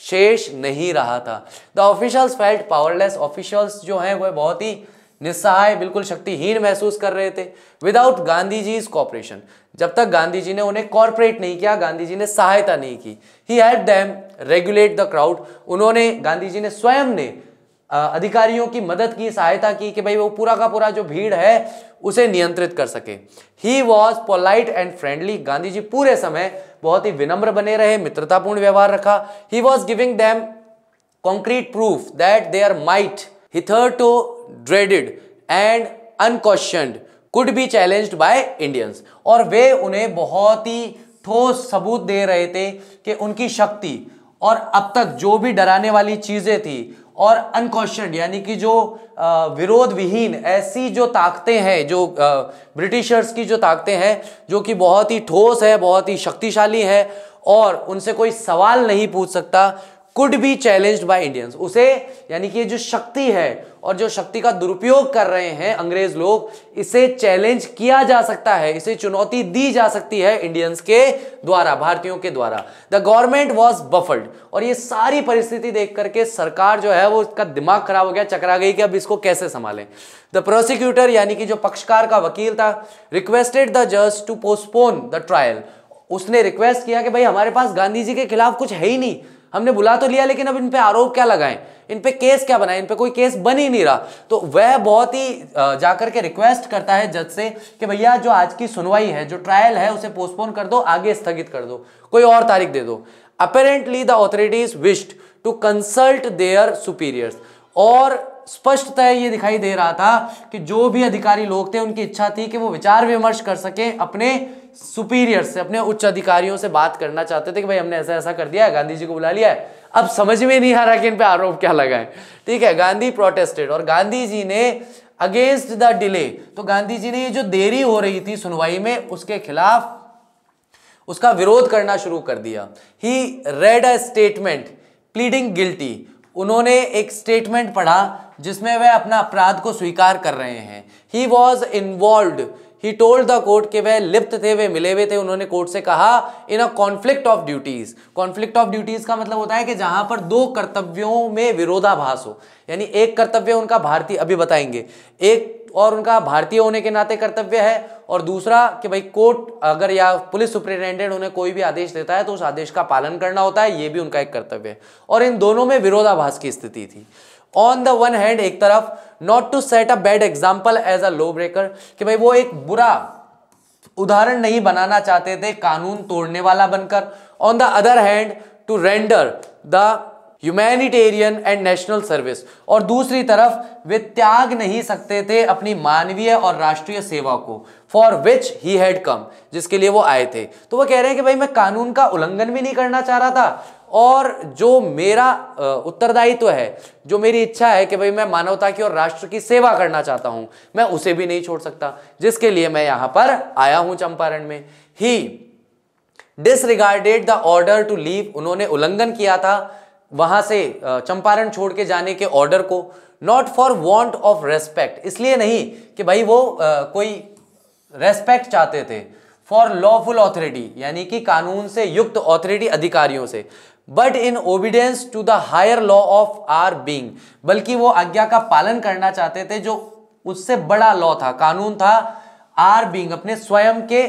शेष नहीं रहा था the officials felt powerless officials जो हैं वह बहुत ही निस्सहाय बिल्कुल शक्तिहीन महसूस कर रहे थे without Gandhi ji is cooperation जब तक गांधी जी ने उन्हें कॉरपोरेट नहीं किया गांधी जी ने सहायता नहीं की he help them regulate the crowd उन्होंने गांधी जी ने स्वयं ने अधिकारियों की मदद की सहायता की कि भाई वो पूरा का पूरा जो भीड़ है उसे नियंत्रित कर सके he was polite and friendly Gandhi ji पूरे समय बहुत ही विनम्र बने रहे मित्रतापूर्ण व्यवहार रखा he was giving them concrete proof that they are might to dreaded and unquestion could be challenge by Indians और वे उन्हें बहुत ही ठोस सबूत दे रहे थे कि उनकी शक्ति और अब तक जो भी डराने वाली चीज़ें थी और अनकॉन्स्टेंट यानी कि जो विरोध विहीन ऐसी जो ताकतें हैं जो ब्रिटिशर्स की जो ताकतें हैं जो कि बहुत ही ठोस है बहुत ही शक्तिशाली है और उनसे कोई सवाल नहीं पूछ सकता could be challenge by Indians उसे यानी कि ये जो शक्ति है और जो शक्ति का दुरुपयोग कर रहे हैं अंग्रेज लोग इसे चैलेंज किया जा सकता है इसे चुनौती दी जा सकती है इंडियंस के द्वारा भारतीयों के द्वारा द गवर्नमेंट वॉज बफल्ड और ये सारी परिस्थिति देख करके सरकार जो है वो इसका दिमाग खराब हो गया चकरा गई कि अब इसको कैसे संभालें द प्रोसिक्यूटर यानी कि जो पक्षकार का वकील था रिक्वेस्टेड द जज टू पोस्टपोन द ट्रायल उसने रिक्वेस्ट किया कि भाई हमारे पास गांधी जी के खिलाफ कुछ है ही नहीं हमने बुला तो लिया लेकिन अब इन पे आरोप क्या लगाएं इन पे केस क्या बनाए इन पे कोई केस बन ही नहीं रहा तो वह बहुत ही जाकर के रिक्वेस्ट करता है जज से कि भैया जो आज की सुनवाई है जो ट्रायल है उसे पोस्टपोन कर दो आगे स्थगित कर दो कोई और तारीख दे दो apparently the authorities wished to consult their superiors और स्पष्टतः ये दिखाई दे रहा था कि जो भी अधिकारी लोग थे उनकी इच्छा थी कि वो विचार विमर्श कर सकें अपने सुपीरियर से अपने उच्च अधिकारियों से बात करना चाहते थे कि भाई हमने ऐसा ऐसा कर दिया है गांधी जी को बुला लिया है अब समझ में नहीं आ रहा कि इन पे आरोप क्या लगाए ठीक है गांधी प्रोटेस्टेड और गांधी जी ने अगेंस्ट द डिले तो गांधी जी ने ये जो देरी हो रही थी सुनवाई में उसके खिलाफ उसका विरोध करना शुरू कर दिया he read a statement pleading guilty उन्होंने एक स्टेटमेंट पढ़ा जिसमें वह अपना अपराध को स्वीकार कर रहे हैं he was involve he told the court के वह लिप्त थे वे मिले हुए थे उन्होंने कोर्ट से कहा in a conflict of duties conflict of duties का मतलब होता है कि जहां पर दो कर्तव्यों में विरोधाभास हो यानी एक कर्तव्य उनका भारतीय अभी बताएंगे एक और उनका भारतीय होने के नाते कर्तव्य है और दूसरा कि भाई कोर्ट अगर या पुलिस सुप्रिंटेंडेंट उन्हें कोई भी आदेश देता है तो उस आदेश का पालन करना होता है ये भी उनका एक कर्तव्य है और इन दोनों में विरोधाभास की स्थिति थी ऑन द वन हैंड एक तरफ not to set a bad example as a law breaker कि भाई वो एक बुरा उदाहरण नहीं बनाना चाहते थे कानून तोड़ने वाला बनकर on the other hand to render the humanitarian and national service और दूसरी तरफ वे त्याग नहीं सकते थे अपनी मानवीय और राष्ट्रीय सेवा को फॉर विच ही हैड कम जिसके लिए वो आए थे तो वो कह रहे हैं कि भाई मैं कानून का उल्लंघन भी नहीं करना चाह रहा था और जो मेरा उत्तरदायित्व तो है जो मेरी इच्छा है कि भाई मैं मानवता की और राष्ट्र की सेवा करना चाहता हूं मैं उसे भी नहीं छोड़ सकता जिसके लिए मैं यहां पर आया हूं चंपारण में ही disregarded the order to leave उन्होंने उल्लंघन किया था वहां से चंपारण छोड़ के जाने के ऑर्डर को not for want of respect इसलिए नहीं कि भाई वो आ, कोई रेस्पेक्ट चाहते थे फॉर लॉफुल ऑथोरिटी यानी कि कानून से युक्त ऑथोरिटी अधिकारियों से but in obedience to the higher law of our being बल्कि वो आज्ञा का पालन करना चाहते थे जो उससे बड़ा लॉ था कानून था आर बींग अपने स्वयं के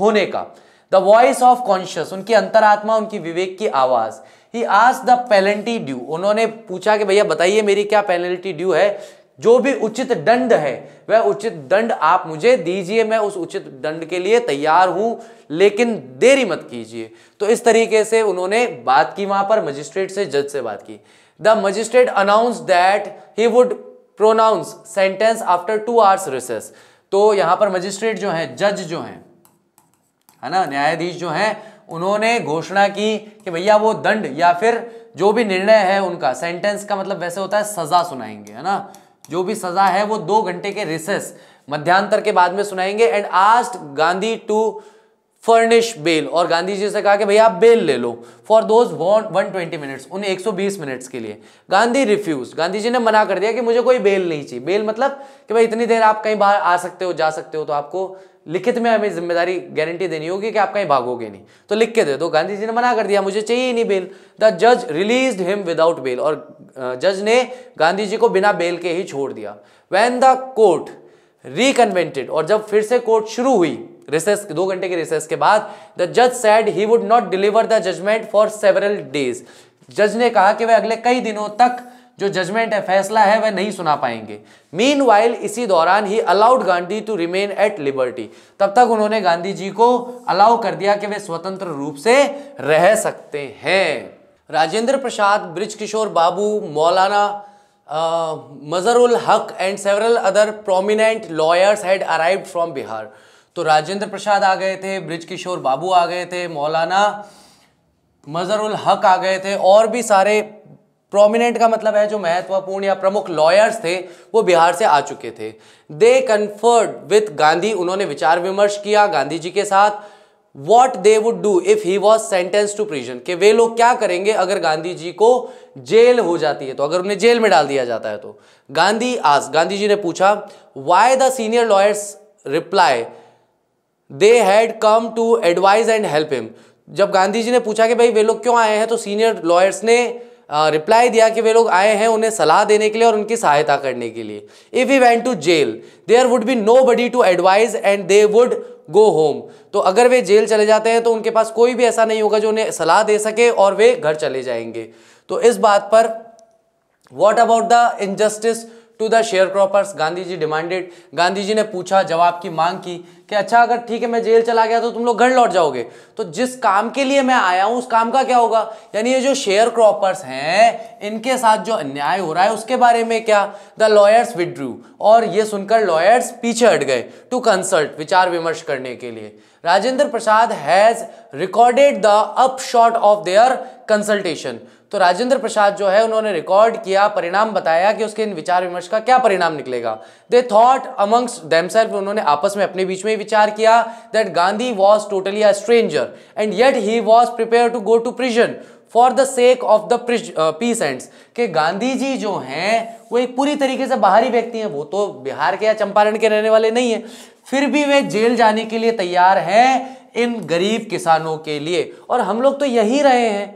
होने का द वॉइस ऑफ कॉन्शियस उनकी अंतरात्मा उनकी विवेक की आवाज ही आज द पेनल्टी ड्यू उन्होंने पूछा कि भैया बताइए मेरी क्या पेनल्टी ड्यू है जो भी उचित दंड है वह उचित दंड आप मुझे दीजिए मैं उस उचित दंड के लिए तैयार हूं लेकिन देरी मत कीजिए तो इस तरीके से उन्होंने बात की वहां पर मजिस्ट्रेट से जज से बात की the magistrate announce that he would pronounce sentence after two hours recess तो यहां पर मजिस्ट्रेट जो है जज जो है है ना न्यायाधीश जो है उन्होंने घोषणा की कि भैया वो दंड या फिर जो भी निर्णय है उनका सेंटेंस का मतलब वैसे होता है सजा सुनाएंगे है ना जो भी सजा है वो दो घंटे के रिसेस मध्यांतर के बाद में सुनाएंगे and asked Gandhi to furnish bail और गांधी जी से कहा कि भैया आप बेल ले लो for those one twenty minutes उन 120 मिनट्स के लिए गांधी रिफ्यूज गांधी जी ने मना कर दिया कि मुझे कोई बेल नहीं चाहिए बेल मतलब कि भाई इतनी देर आप कहीं बाहर आ सकते हो जा सकते हो तो आपको लिखित में हमें जिम्मेदारी गारंटी देनी होगी कि आप कहीं भागोगे नहीं तो लिख के दे दो गांधी जी ने मना कर दिया मुझे चाहिए नहीं बेल द जज रिलीज हिम विदाउट बेल और जज ने गांधी जी को बिना बेल के ही छोड़ दिया वैन द कोर्ट रिकनवेंटेड और जब फिर से कोर्ट शुरू हुई रिसेस दो घंटे के रिसेस के बाद द जज said he would not deliver the judgment for several days जज ने कहा कि वह अगले कई दिनों तक जो जजमेंट है फैसला है वह नहीं सुना पाएंगे मीन वाइल इसी दौरान ही allowed Gandhi to remain at liberty तब तक उन्होंने गांधी जी को अलाउ कर दिया कि वे स्वतंत्र रूप से रह सकते हैं राजेंद्र प्रसाद bridge Kishore Babu Maulana Mazharul Haq and several other prominent lawyers had arrive from Bihar तो राजेंद्र प्रसाद आ गए थे ब्रिज किशोर बाबू आ गए थे मौलाना मजरुल हक आ गए थे और भी सारे प्रोमिनेंट का मतलब है जो महत्वपूर्ण या प्रमुख लॉयर्स थे वो बिहार से आ चुके थे दे कन्फर्ड विथ गांधी उन्होंने विचार विमर्श किया गांधी जी के साथ what they would do if he was sentence to prison के वे लोग क्या करेंगे अगर गांधी जी को जेल हो जाती है तो अगर उन्हें जेल में डाल दिया जाता है तो गांधी आज गांधी जी ने पूछा why the senior lawyers reply they had come to advise and help him जब गांधी जी ने पूछा कि भाई वे लोग क्यों आए हैं तो सीनियर लॉयर्स ने रिप्लाई दिया कि वे लोग आए हैं उन्हें सलाह देने के लिए और उनकी सहायता करने के लिए if you went to jail there would be nobody to advise and they would go home तो अगर वे जेल चले जाते हैं तो उनके पास कोई भी ऐसा नहीं होगा जो उन्हें सलाह दे सके और वे घर चले जाएंगे तो इस बात पर what about the injustice to the sharecroppers Gandhi ji demanded Gandhi ji ने पूछा जवाब की मांग की कि अच्छा अगर ठीक है मैं जेल चला गया तो तुम लोग घर लौट जाओगे तो जिस काम के लिए मैं आया हूँ उस काम का क्या होगा यानी ये जो शेयर क्रॉपर्स हैं इनके साथ जो अन्याय हो रहा है उसके बारे में क्या द लॉयर्स विड्रू और ये सुनकर लॉयर्स पीछे हट गए टू कंसल्ट विचार विमर्श करने के लिए Rajendra Prasad has recorded the up of their consultation तो राजेंद्र प्रसाद जो है उन्होंने रिकॉर्ड किया परिणाम बताया कि उसके इन विचार विमर्श का क्या परिणाम निकलेगा दे थॉट अमंग्स देमसेल्फ उन्होंने आपस में अपने बीच में ही विचार किया that Gandhi was totally a stranger and yet he was prepare to go to prison for the sake of the peasants के गांधी जी जो हैं वो एक पूरी तरीके से बाहरी व्यक्ति हैं वो तो बिहार के या चंपारण के रहने वाले नहीं हैं फिर भी वे जेल जाने के लिए तैयार हैं इन गरीब किसानों के लिए और हम लोग तो यही रहे हैं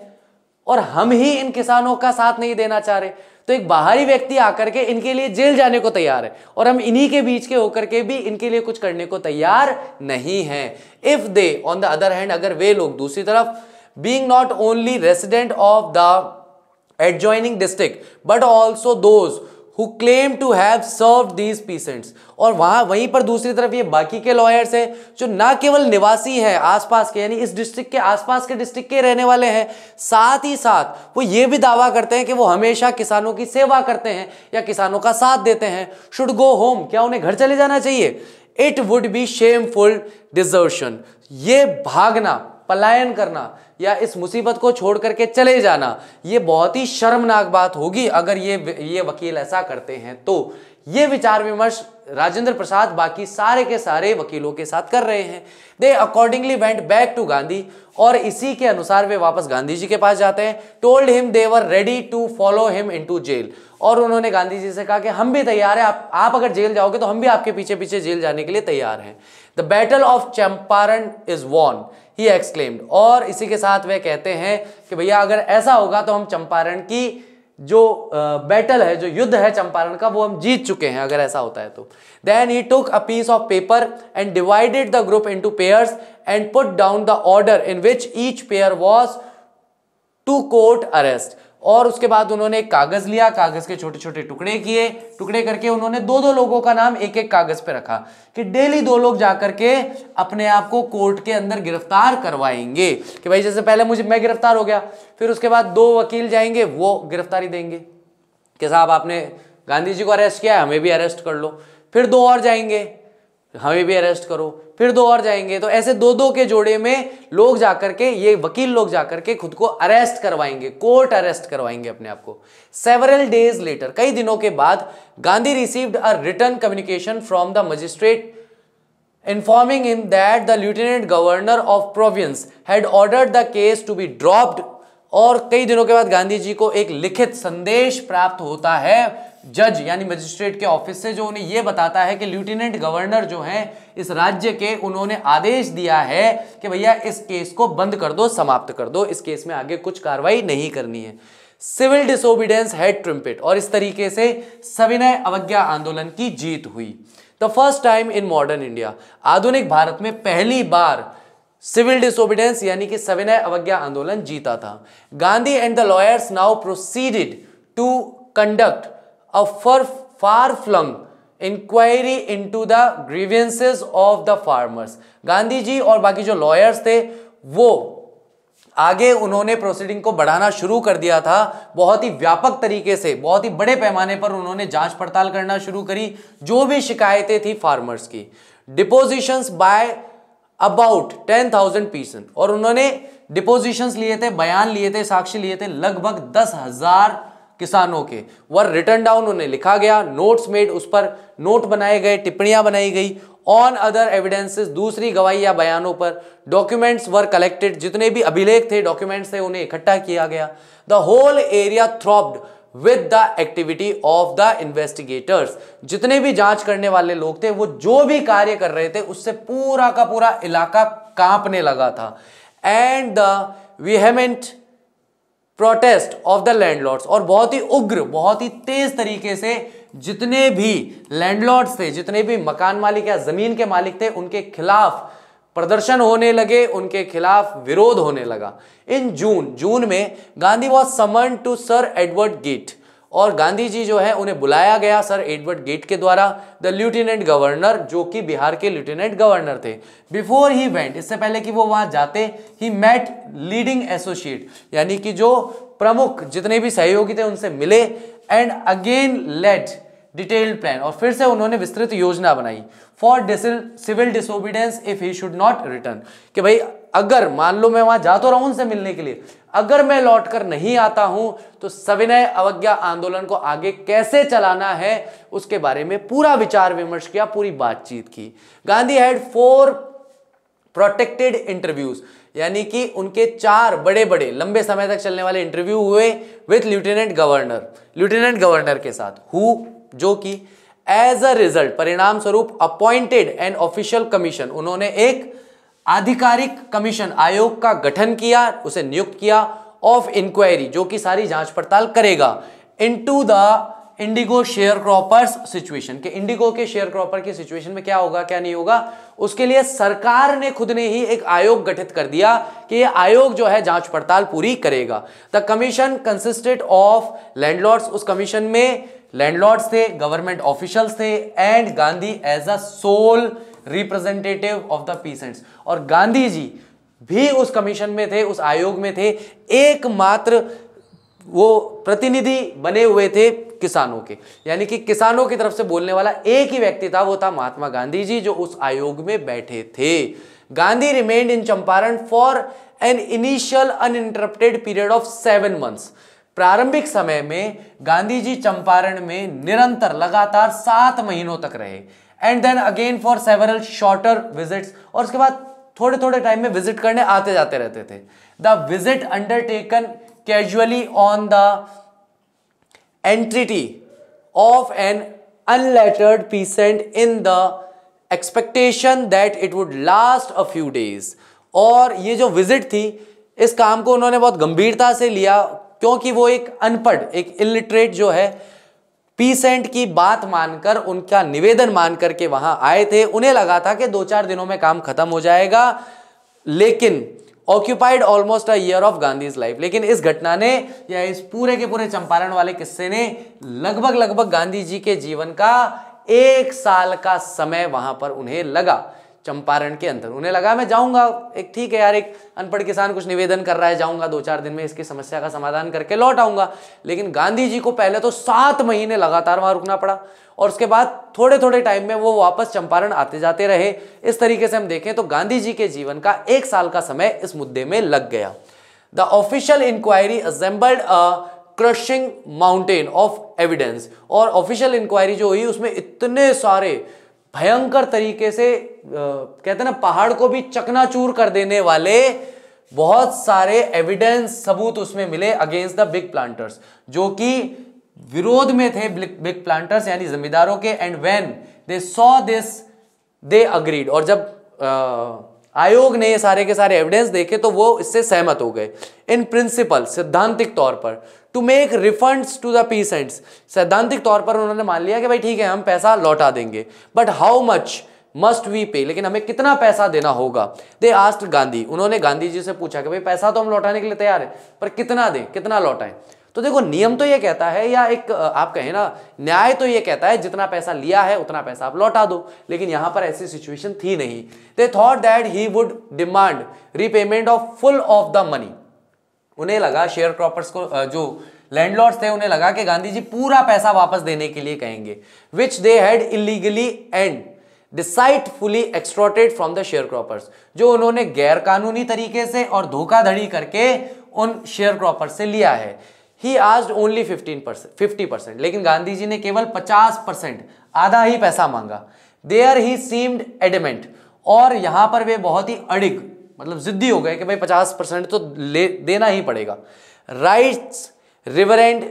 और हम ही इन किसानों का साथ नहीं देना चाह रहे तो एक बाहरी व्यक्ति आकर के इनके लिए जेल जाने को तैयार है और हम इन्हीं के बीच के होकर के भी इनके लिए कुछ करने को तैयार नहीं है if they on the other hand अगर वे लोग दूसरी तरफ being not only resident of the adjoining district but also those who claim to have serve these peasants और वहाँ वहीं पर दूसरी तरफ ये बाकी के लॉयर्स हैं जो ना केवल निवासी हैं आसपास के यानी इस डिस्ट्रिक्ट के आसपास के डिस्ट्रिक्ट के रहने वाले हैं साथ ही साथ वो ये भी दावा करते हैं कि वो हमेशा किसानों की सेवा करते हैं या किसानों का साथ देते हैं शुड गो होम क्या उन्हें घर चले जाना चाहिए it would be shameful desertion ये भागना पलायन करना या इस मुसीबत को छोड़ करके चले जाना ये बहुत ही शर्मनाक बात होगी अगर ये ये वकील ऐसा करते हैं तो ये विचार विमर्श राजेंद्र प्रसाद बाकी सारे के सारे वकीलों के साथ कर रहे हैं they accordingly went back to Gandhi और इसी के अनुसार वे वापस गांधी जी के पास जाते हैं told him they were ready to follow him in jail और उन्होंने गांधी जी से कहा कि हम भी तैयार हैं आप आप अगर जेल जाओगे तो हम भी आपके पीछे पीछे जेल जाने के लिए तैयार हैं the battle of Champaran is won he exclaimed और इसी के साथ वे कहते हैं कि भैया अगर ऐसा होगा तो हम चंपारण की जो बैटल है जो युद्ध है चंपारण का वो हम जीत चुके हैं अगर ऐसा होता है तो then he took a piece of paper and divided the group to pairs and put down the order in which each pair was to court arrest और उसके बाद उन्होंने एक कागज लिया कागज के छोटे छोटे टुकड़े किए टुकड़े करके उन्होंने दो दो लोगों का नाम एक एक कागज पे रखा कि डेली दो लोग जाकर के अपने आप को कोर्ट के अंदर गिरफ्तार करवाएंगे कि भाई जैसे पहले मुझे मैं गिरफ्तार हो गया फिर उसके बाद दो वकील जाएंगे वो गिरफ्तारी देंगे कि साहब आपने गांधी जी को अरेस्ट किया हमें भी अरेस्ट कर लो फिर दो और जाएंगे हमें भी अरेस्ट करो फिर दो और जाएंगे तो ऐसे दो दो के जोड़े में लोग जाकर के ये वकील लोग जाकर के खुद को अरेस्ट करवाएंगे कोर्ट अरेस्ट करवाएंगे अपने आप को सेवरल डेज लेटर कई दिनों के बाद Gandhi received a return communication from the magistrate informing in that the lieutenant governor of province had ordered the case to be dropped और कई दिनों के बाद गांधी जी को एक लिखित संदेश प्राप्त होता है जज यानी मजिस्ट्रेट के ऑफिस से जो उन्हें यह बताता है कि लेफ्टिनेंट गवर्नर जो हैं इस राज्य के उन्होंने आदेश दिया है कि भैया इस केस को बंद कर दो समाप्त कर दो इस केस में आगे कुछ कार्रवाई नहीं करनी है सिविल डिसोबिडेंस हेड ट्रिम्पिट और इस तरीके से सविनय अवज्ञा आंदोलन की जीत हुई the first time in modern India आधुनिक भारत में पहली बार सिविल डिसोबिडेंस यानी कि सविनय अवज्ञा आंदोलन जीता था Gandhi and the lawyers now proceeded to conduct a far far inquiry inquiry to the grievances of the farmers Gandhi ji और बाकी जो लॉयर्स थे वो आगे उन्होंने प्रोसीडिंग को बढ़ाना शुरू कर दिया था बहुत ही व्यापक तरीके से बहुत ही बड़े पैमाने पर उन्होंने जांच पड़ताल करना शुरू करी जो भी शिकायतें थी फार्मर्स की depositions by about ten thousand peasants और उन्होंने डिपोजिशंस लिए थे बयान लिए थे साक्षी लिए थे लगभग दस हजार किसानों के वर रिटर्न डाउन उन्हें लिखा गया नोट्स मेड उस पर नोट बनाए गए टिप्पणियां बनाई गई ऑन अदर एविडेंसेस दूसरी गवाही या बयानों पर डॉक्यूमेंट्स वर कलेक्टेड जितने भी अभिलेख थे डॉक्यूमेंट्स थे उन्हें इकट्ठा किया गया the whole area throbbed with the activity of the investigators जितने भी जांच करने वाले लोग थे वो जो भी कार्य कर रहे थे उससे पूरा का पूरा इलाका कांपने लगा था and the protest of the landlords और बहुत ही उग्र बहुत ही तेज तरीके से जितने भी लैंडलॉर्ड्स थे जितने भी मकान मालिक या जमीन के मालिक थे उनके खिलाफ प्रदर्शन होने लगे उनके खिलाफ विरोध होने लगा इन जून जून में Gandhi was summon to sir Edward Gait और गांधी जी जो है उन्हें बुलाया गया सर एडवर्ड गेट के द्वारा द लेफ्टिनेंट गवर्नर जो कि बिहार के लेफ्टिनेंट गवर्नर थे बिफोर ही वेंट इससे पहले कि वो वहां जाते ही मेट लीडिंग एसोसिएट यानी कि जो प्रमुख जितने भी सहयोगी थे उनसे मिले and again let detailed plan और फिर से उन्होंने विस्तृत योजना बनाई for civil disobedience if he should not return कि भाई अगर मान लो मैं वहां जा तो रहा हूं उनसे मिलने के लिए अगर मैं लौटकर नहीं आता हूं तो सविनय अवज्ञा आंदोलन को आगे कैसे चलाना है उसके बारे में पूरा विचार विमर्श किया पूरी बातचीत की Gandhi had four protected interviews यानी कि उनके चार बड़े बड़े लंबे समय तक चलने वाले इंटरव्यू हुए with lieutenant governor lieutenant governor के साथ हु जो कि एज अ रिजल्ट परिणाम स्वरूप अपॉइंटेड एंड ऑफिशियल कमीशन उन्होंने एक आधिकारिक कमीशन आयोग का गठन किया उसे नियुक्त किया ऑफ इंक्वायरी जो कि सारी जांच पड़ताल करेगा into the indigo sharecroppers situation के इंडिगो के शेयर क्रॉपर की सिचुएशन में क्या होगा क्या नहीं होगा उसके लिए सरकार ने खुद ने ही एक आयोग गठित कर दिया कि ये आयोग जो है जांच पड़ताल पूरी करेगा the commission consisted of landlords उस कमीशन में लैंडलॉर्ड्स थे गवर्नमेंट ऑफिशियल्स थे and Gandhi as a sole representative of the peasants और गांधी जी भी उस कमीशन में थे उस आयोग में थे एकमात्र वो प्रतिनिधि बने हुए थे किसानों के यानी कि किसानों की तरफ से बोलने वाला एक ही व्यक्ति था वो था महात्मा गांधी जी जो उस आयोग में बैठे थे Gandhi remained in Champaran for an initial uninterrupted period of seven months प्रारंभिक समय में गांधी जी चंपारण में निरंतर लगातार सात महीनों तक रहे and then again for several shorter visits और उसके बाद थोड़े थोड़े टाइम में विजिट करने आते जाते रहते थे the visit undertaken casually on the entreaty of an unlettered peasant in the expectation that it would last a few days और ये जो विजिट थी इस काम को उन्होंने बहुत गंभीरता से लिया क्योंकि वो एक अनपढ़ एक इलिटरेट जो है पीसेंट की बात मानकर उनका निवेदन मान करके वहां आए थे उन्हें लगा था कि दो चार दिनों में काम खत्म हो जाएगा लेकिन occupied almost a year of Gandhi's life लेकिन इस घटना ने या इस पूरे के पूरे चंपारण वाले किस्से ने लगभग लगभग गांधी जी के जीवन का एक साल का समय वहां पर उन्हें लगा चंपारण के अंदर उन्हें लगा मैं जाऊंगा एक ठीक है यार एक अनपढ़ किसान कुछ निवेदन कर रहा है जाऊंगा दो चार दिन में इसकी समस्या का समाधान करके लौट आऊंगा लेकिन गांधी जी को पहले तो सात महीने लगातार वहां रुकना पड़ा और उसके बाद थोड़े थोड़े टाइम में वो वापस चंपारण आते जाते रहे इस तरीके से हम देखें तो गांधी जी के जीवन का एक साल का समय इस मुद्दे में लग गया the official inquiry assembled crushing mountain of evidence और ऑफिशियल इंक्वायरी जो हुई उसमें इतने सारे भयंकर तरीके से कहते हैं ना पहाड़ को भी चकनाचूर कर देने वाले बहुत सारे एविडेंस सबूत उसमें मिले अगेंस्ट द बिग प्लांटर्स जो कि विरोध में थे बिग प्लांटर्स यानी जमींदारों के and when they saw this they agreed और जब आ, आयोग ने ये सारे के सारे एविडेंस देखे तो वो इससे सहमत हो गए इन प्रिंसिपल सिद्धांतिक तौर पर to make refunds to the peasants सैद्धांतिक तौर पर उन्होंने मान लिया कि भाई ठीक है हम पैसा लौटा देंगे but how much must we pay लेकिन हमें कितना पैसा देना होगा दे आस्ट गांधी उन्होंने गांधी जी से पूछा कि भाई पैसा तो हम लौटाने के लिए तैयार है पर कितना दें कितना लौटाएं तो देखो नियम तो ये कहता है या एक आप कहें ना न्याय तो ये कहता है जितना पैसा लिया है उतना पैसा आप लौटा दो लेकिन यहां पर ऐसी सिचुएशन थी नहीं they thought that he would demand repayment of full of the money उन्हें लगा शेयर क्रॉपर्स को जो लैंडलॉर्ड्स थे उन्हें लगा कि गांधी जी पूरा पैसा वापस देने के लिए कहेंगे which they had illegally and fully extorted from the sharecroppers जो उन्होंने गैरकानूनी तरीके से और धोखाधड़ी करके उन शेयर क्रॉपर्स से लिया है ही आज only fifteen percent fifty percent लेकिन गांधी जी ने केवल पचास परसेंट आधा ही पैसा मांगा देयर ही सीम्ड एडमेंट और यहां पर वे बहुत ही अड़िग मतलब जिद्दी हो गए कि भाई पचास परसेंट तो ले देना ही पड़ेगा राइट्स रिवरेंड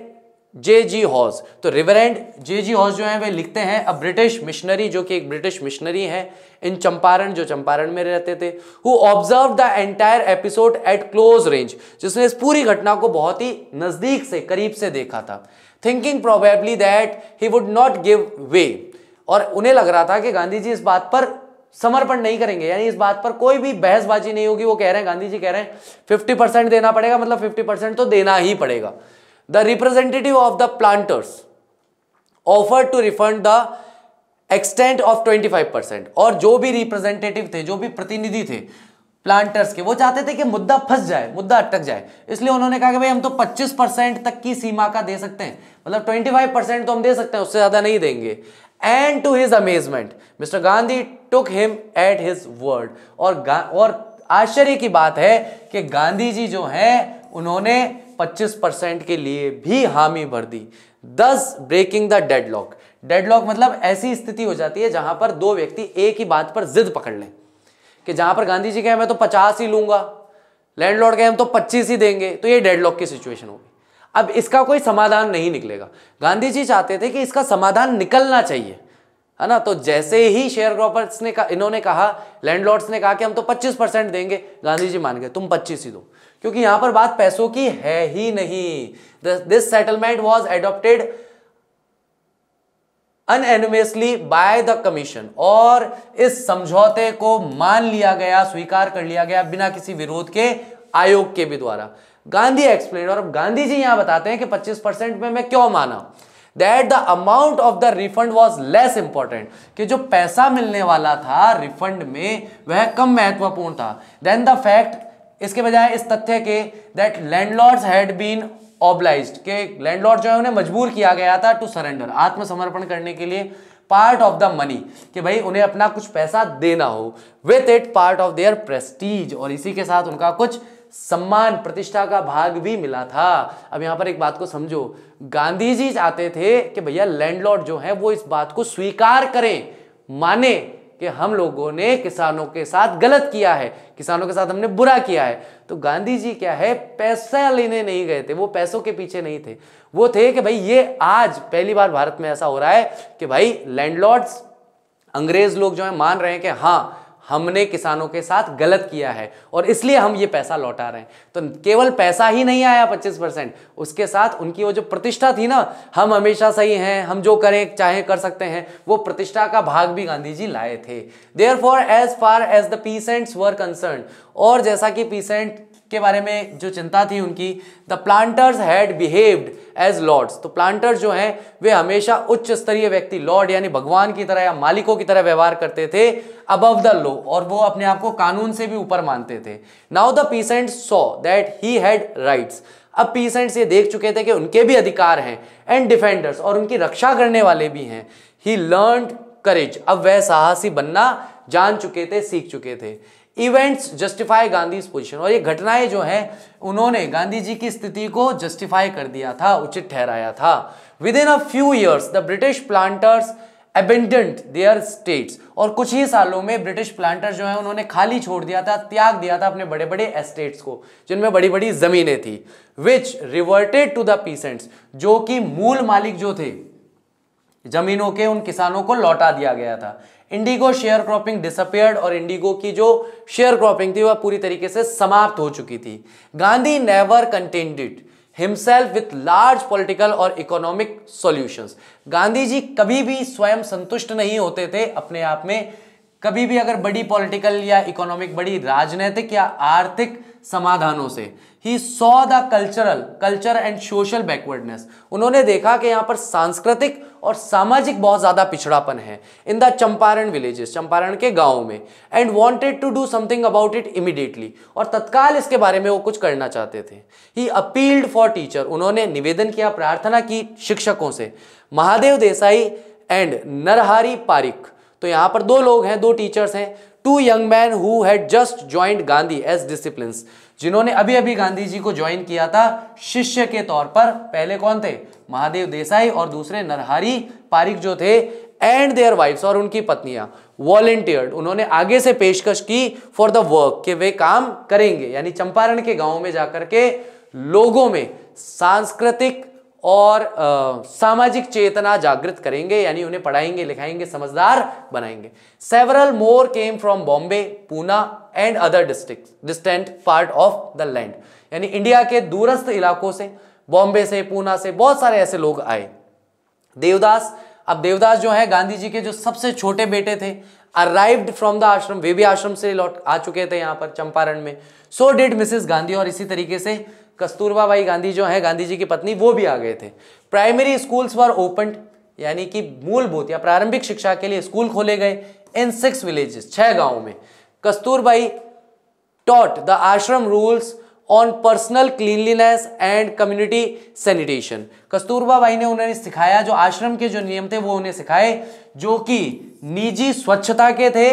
जे जी हॉज तो रिवरेंड जे जी हॉज जो है वे लिखते हैं अ ब्रिटिश मिशनरी जो कि एक ब्रिटिश मिशनरी है इन चंपारण जो चंपारण में रहते थे who observed the entire episode at close range जिसने इस पूरी घटना को बहुत ही नज़दीक से करीब से देखा था thinking probably that he would not give way और उन्हें लग रहा था कि गांधी जी इस बात पर समर्पण नहीं करेंगे यानी इस बात पर कोई भी बहसबाजी नहीं होगी वो कह रहे हैं गांधी जी कह रहे हैं फिफ्टी परसेंट देना पड़ेगा मतलब फिफ्टी परसेंट तो देना ही पड़ेगा the representative of the planters offer to refund the extent of 25% और जो भी रिप्रेजेंटेटिव थे जो भी प्रतिनिधि थे प्लांटर्स के वो चाहते थे कि मुद्दा फंस जाए मुद्दा अटक जाए इसलिए उन्होंने कहा कि भाई हम तो 25 परसेंट तक की सीमा का दे सकते हैं मतलब 25 परसेंट तो हम दे सकते हैं उससे ज्यादा नहीं देंगे and to his amazement mister Gandhi took him at his word और और आश्चर्य की बात है कि गांधी जी जो हैं उन्होंने 25 परसेंट के लिए भी हामी भर दी दस ब्रेकिंग द डेडलॉक डेडलॉक मतलब ऐसी स्थिति हो जाती है जहां पर दो व्यक्ति एक ही बात पर जिद पकड़ लें कि जहां पर गांधी जी कहे मैं तो पचास ही लूंगा लैंडलॉर्ड कहे हम तो पच्चीस ही देंगे तो ये डेडलॉक की सिचुएशन होगी अब इसका कोई समाधान नहीं निकलेगा गांधी जी चाहते थे कि इसका समाधान निकलना चाहिए है ना तो जैसे ही शेयर ग्रोपर्स ने कहा इन्होंने कहा लैंडलॉर्ड्स ने कहा कि हम तो 25 परसेंट देंगे गांधी जी मान गए तुम 25 ही दो क्योंकि यहां पर बात पैसों की है ही नहीं this settlement was adopted unanimously by the commission और इस समझौते को मान लिया गया स्वीकार कर लिया गया बिना किसी विरोध के आयोग के भी द्वारा गांधी एक्सप्लेन और अब गांधी जी यहां बताते हैं कि 25 परसेंट में मैं क्यों माना that the amount of the refund was less important कि जो पैसा मिलने वाला था रिफंड में वह कम महत्वपूर्ण था देन द फैक्ट इसके बजाय इस तथ्य के that landlords had been obliged के लैंडलॉर्ड जो है उन्हें मजबूर किया गया था टू सरेंडर आत्मसमर्पण करने के लिए पार्ट ऑफ द मनी कि भाई उन्हें अपना कुछ पैसा देना हो with it part of their prestige और इसी के साथ उनका कुछ सम्मान प्रतिष्ठा का भाग भी मिला था अब यहां पर एक बात को समझो गांधी जी चाहते थे कि भैया लैंडलॉर्ड जो है वो इस बात को स्वीकार करें माने कि हम लोगों ने किसानों के साथ गलत किया है किसानों के साथ हमने बुरा किया है तो गांधी जी क्या है पैसा लेने नहीं गए थे वो पैसों के पीछे नहीं थे वो थे कि भाई ये आज पहली बार भारत में ऐसा हो रहा है कि भाई लैंडलॉर्ड्स अंग्रेज लोग जो है मान रहे हैं कि हाँ हमने किसानों के साथ गलत किया है और इसलिए हम ये पैसा लौटा रहे हैं तो केवल पैसा ही नहीं आया 25 परसेंट उसके साथ उनकी वो जो प्रतिष्ठा थी ना हम हमेशा सही हैं हम जो करें चाहे कर सकते हैं वो प्रतिष्ठा का भाग भी गांधी जी लाए थे therefore as far as the peasants were concern और जैसा कि पीसेंट के बारे में जो चिंता थी उनकी the planters had behaved as lords तो प्लांटर्स जो हैं वे हमेशा उच्च स्तरीय व्यक्ति लॉर्ड यानी भगवान की तरह या मालिकों की तरह व्यवहार करते थे अबव द लो और वो अपने आप को कानून से भी ऊपर मानते थे now the peasant saw that he had rights अब पीसेंट्स ये देख चुके थे कि उनके भी अधिकार हैं एंड डिफेंडर्स और उनकी रक्षा करने वाले भी हैं ही लर्न करेज अब वह साहसी बनना जान चुके थे सीख चुके थे इवेंट्स जस्टिफाई गांधी पोजिशन और ये घटनाएं जो हैं उन्होंने गांधी जी की स्थिति को जस्टिफाई कर दिया था उचित ठहराया था with in a few years the British planters abandoned their estates और कुछ ही सालों में ब्रिटिश प्लांटर्स जो है उन्होंने खाली छोड़ दिया था त्याग दिया था अपने बड़े बड़े एस्टेट्स को जिनमें बड़ी बड़ी जमीनें थी which reverted to the peasants जो कि मूल मालिक जो थे जमीनों के उन किसानों को लौटा दिया गया था इंडिगो शेयर क्रॉपिंग डिसअपेयर्ड और इंडिगो की जो शेयर क्रॉपिंग थी वह पूरी तरीके से समाप्त हो चुकी थी Gandhi never contended himself with large political और इकोनॉमिक सॉल्यूशंस गांधी जी कभी भी स्वयं संतुष्ट नहीं होते थे अपने आप में कभी भी अगर बड़ी पॉलिटिकल या इकोनॉमिक बड़ी राजनैतिक या आर्थिक समाधानों से ही saw the cultural culture and social backwardness उन्होंने देखा कि यहाँ पर सांस्कृतिक और सामाजिक बहुत ज़्यादा पिछड़ापन है in the Champaran villages Champaran के गाँव में and wanted to do something about it immediately और तत्काल इसके बारे में वो कुछ करना चाहते थे ही अपील्ड फॉर टीचर उन्होंने निवेदन किया प्रार्थना की शिक्षकों से महादेव देसाई एंड नरहारी पारिक तो यहां पर दो लोग हैं दो टीचर्स हैं two young man who had just joined Gandhi as disciples जिन्होंने अभी अभी गांधी जी को ज्वाइन किया था शिष्य के तौर पर पहले कौन थे महादेव देसाई और दूसरे नरहारी पारिक जो थे एंड देयर वाइफ्स और उनकी पत्नियां वॉलेंटियर्ड उन्होंने आगे से पेशकश की फॉर द वर्क के वे काम करेंगे यानी चंपारण के गांव में जाकर के लोगों में सांस्कृतिक और आ, सामाजिक चेतना जागृत करेंगे यानी उन्हें पढ़ाएंगे लिखाएंगे समझदार बनाएंगे several more came from Bombay Poona and other district distant part of the land यानी इंडिया के दूरस्थ इलाकों से बॉम्बे से पूना से बहुत सारे ऐसे लोग आए देवदास अब देवदास जो है गांधी जी के जो सबसे छोटे बेटे थे अराइव्ड फ्रॉम द आश्रम वे भी आश्रम से लौट आ चुके थे यहाँ पर चंपारण में सो डिड मिसेस गांधी और इसी तरीके से कस्तूरबा बाई गांधी जो हैं गांधी जी की पत्नी वो भी आ गए थे प्राइमरी स्कूल्स वर ओपन यानी कि मूलभूत या प्रारंभिक शिक्षा के लिए स्कूल खोले गए इन सिक्स विलेजेस छह गांवों में Kasturbai taught the ashram rules on personal cleanliness and community sanitation Kasturba Bai ने उन्हें सिखाया जो आश्रम के जो नियम थे वो उन्हें सिखाए जो कि निजी स्वच्छता के थे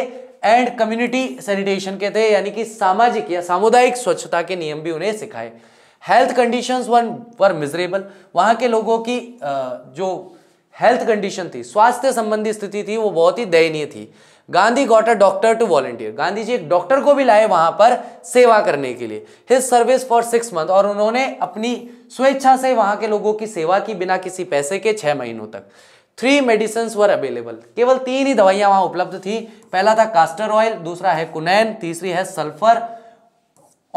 एंड कम्युनिटी सैनिटेशन के थे यानी कि सामाजिक या सामुदायिक स्वच्छता के नियम भी उन्हें सिखाए हेल्थ कंडीशंस वन वर मिजरेबल वहाँ के लोगों की जो हेल्थ कंडीशन थी स्वास्थ्य संबंधी स्थिति थी वो बहुत ही दयनीय थी Gandhi got a doctor to volunteer Gandhi ji एक डॉक्टर को भी लाए वहां पर सेवा करने के लिए his service for six month और उन्होंने अपनी स्वेच्छा से वहां के लोगों की सेवा की बिना किसी पैसे के छह महीनों तक थ्री मेडिसिन वर अवेलेबल केवल तीन ही दवाइयां वहां उपलब्ध थी पहला था कास्टर ऑयल दूसरा है कुनैन तीसरी है सल्फर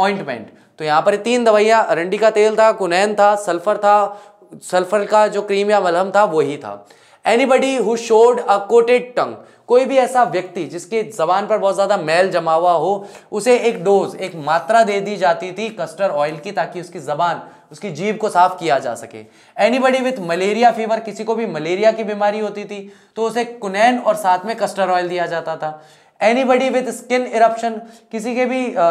ऑइंटमेंट तो यहाँ पर तीन दवाइयाँ अरंडी का तेल था कुनैन था सल्फर था सल्फर का जो क्रीम या मलहम था वही था anybody who showed a coated tongue कोई भी ऐसा व्यक्ति जिसकी जबान पर बहुत ज़्यादा मैल जमा हुआ हो उसे एक डोज एक मात्रा दे दी जाती थी कस्टर ऑयल की ताकि उसकी जबान उसकी जीभ को साफ किया जा सके एनीबडी विथ मलेरिया फीवर किसी को भी मलेरिया की बीमारी होती थी तो उसे कुनैन और साथ में कस्टर ऑयल दिया जाता था एनीबडी विथ स्किन इरप्शन किसी के भी आ,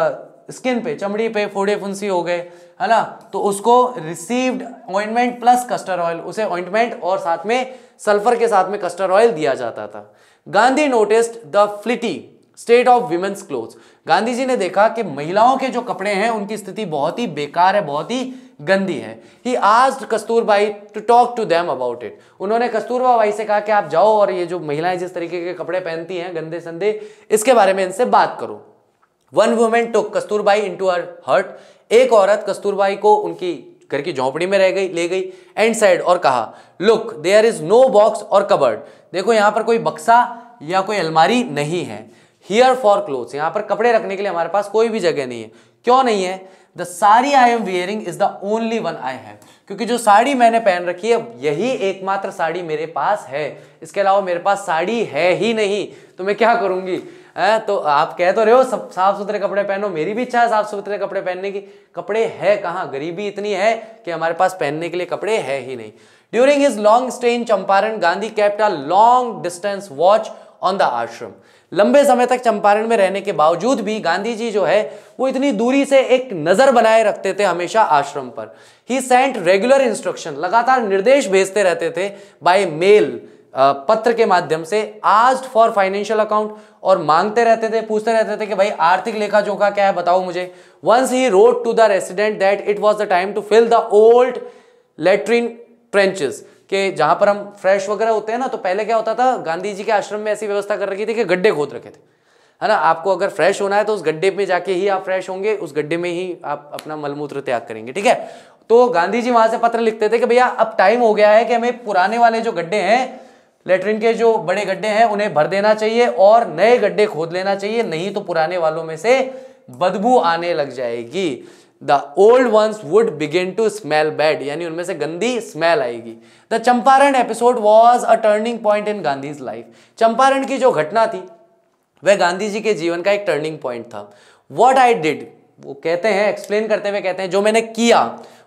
स्किन पे चमड़ी पे फोड़े फुंसी हो गए है ना तो उसको received ointment plus castor oil उसे ऑइंटमेंट और साथ में सल्फर के साथ में कस्टर ऑयल दिया जाता था Gandhi noticed the filthy state of women's cloth Gandhi ji ने देखा कि महिलाओं के जो कपड़े हैं उनकी स्थिति बहुत ही बेकार है बहुत ही गंदी है ही आज Kasturbai to talk to them about it उन्होंने कस्तूरबा भाई से कहा कि आप जाओ और ये जो महिलाएं जिस तरीके के कपड़े पहनती हैं गंदे संदे इसके बारे में इनसे बात करो one woman took Kasturbai into our hut एक औरत कस्तूरबाई को उनकी घर की झोंपड़ी में रह गई ले गई एंड साइड और कहा look there is no box और कबर्ड देखो यहाँ पर कोई बक्सा या कोई अलमारी नहीं है हियर फॉर क्लोथ यहाँ पर कपड़े रखने के लिए हमारे पास कोई भी जगह नहीं है क्यों नहीं है the sari I am wearing is the only one I have क्योंकि जो साड़ी मैंने पहन रखी है यही एकमात्र साड़ी मेरे पास है इसके अलावा मेरे पास साड़ी है ही नहीं तो मैं क्या करूंगी है तो आप कह तो रहे हो सब साफ सुथरे कपड़े पहनो मेरी भी इच्छा है साफ सुथरे कपड़े पहनने की कपड़े है कहाँ गरीबी इतनी है कि हमारे पास पहनने के लिए कपड़े है ही नहीं during his long stay in Champaran Gandhi kept long distance watch on the ashram लंबे समय तक चंपारण में रहने के बावजूद भी गांधी जी जो है वो इतनी दूरी से एक नजर बनाए रखते थे हमेशा आश्रम पर ही सेंट रेगुलर इंस्ट्रक्शन लगातार निर्देश भेजते रहते थे बाय मेल पत्र के माध्यम से आस्ट फॉर फाइनेंशियल अकाउंट और मांगते रहते थे पूछते रहते थे कि भाई आर्थिक लेखा जोखा क्या है बताओ मुझे once he wrote to the residents that it was the time to fill the old latrine trenches के जहां पर हम फ्रेश वगैरह होते हैं ना तो पहले क्या होता था गांधी जी के आश्रम में ऐसी व्यवस्था कर रखी थी कि गड्ढे खोद रखे थे है ना आपको अगर फ्रेश होना है तो उस गड्ढे में जाके ही आप फ्रेश होंगे उस गड्ढे में ही आप अपना मलमूत्र त्याग करेंगे ठीक है तो गांधी जी वहां से पत्र लिखते थे कि भैया अब टाइम हो गया है कि हमें पुराने वाले जो गड्ढे हैं लेटरिन के जो बड़े गड्ढे हैं उन्हें भर देना चाहिए और नए गड्ढे खोद लेना चाहिए नहीं तो पुराने वालों में से बदबू आने लग जाएगी the old ones would begin to smell bad यानी उनमें से गंदी स्मेल आएगी the Champaran episode was a turning point in Gandhi's life Champaran की जो घटना थी वह गांधी जी के जीवन का एक टर्निंग पॉइंट था वॉट आई डिड वो कहते हैं एक्सप्लेन करते हुए कहते हैं जो मैंने किया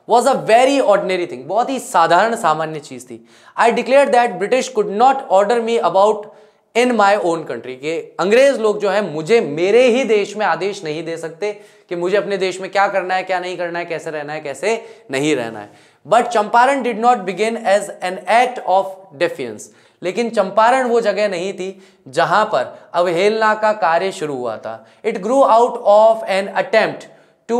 was a very ordinary thing बहुत ही साधारण सामान्य चीज़ थी I declare that British could not order me about in my own country के अंग्रेज लोग जो है मुझे मेरे ही देश में आदेश नहीं दे सकते कि मुझे अपने देश में क्या करना है क्या नहीं करना है कैसे रहना है कैसे नहीं रहना है but Champaran did not begin as an act of defiance लेकिन चंपारण वो जगह नहीं थी जहां पर अवहेलना का कार्य शुरू हुआ था it grew out of an attempt to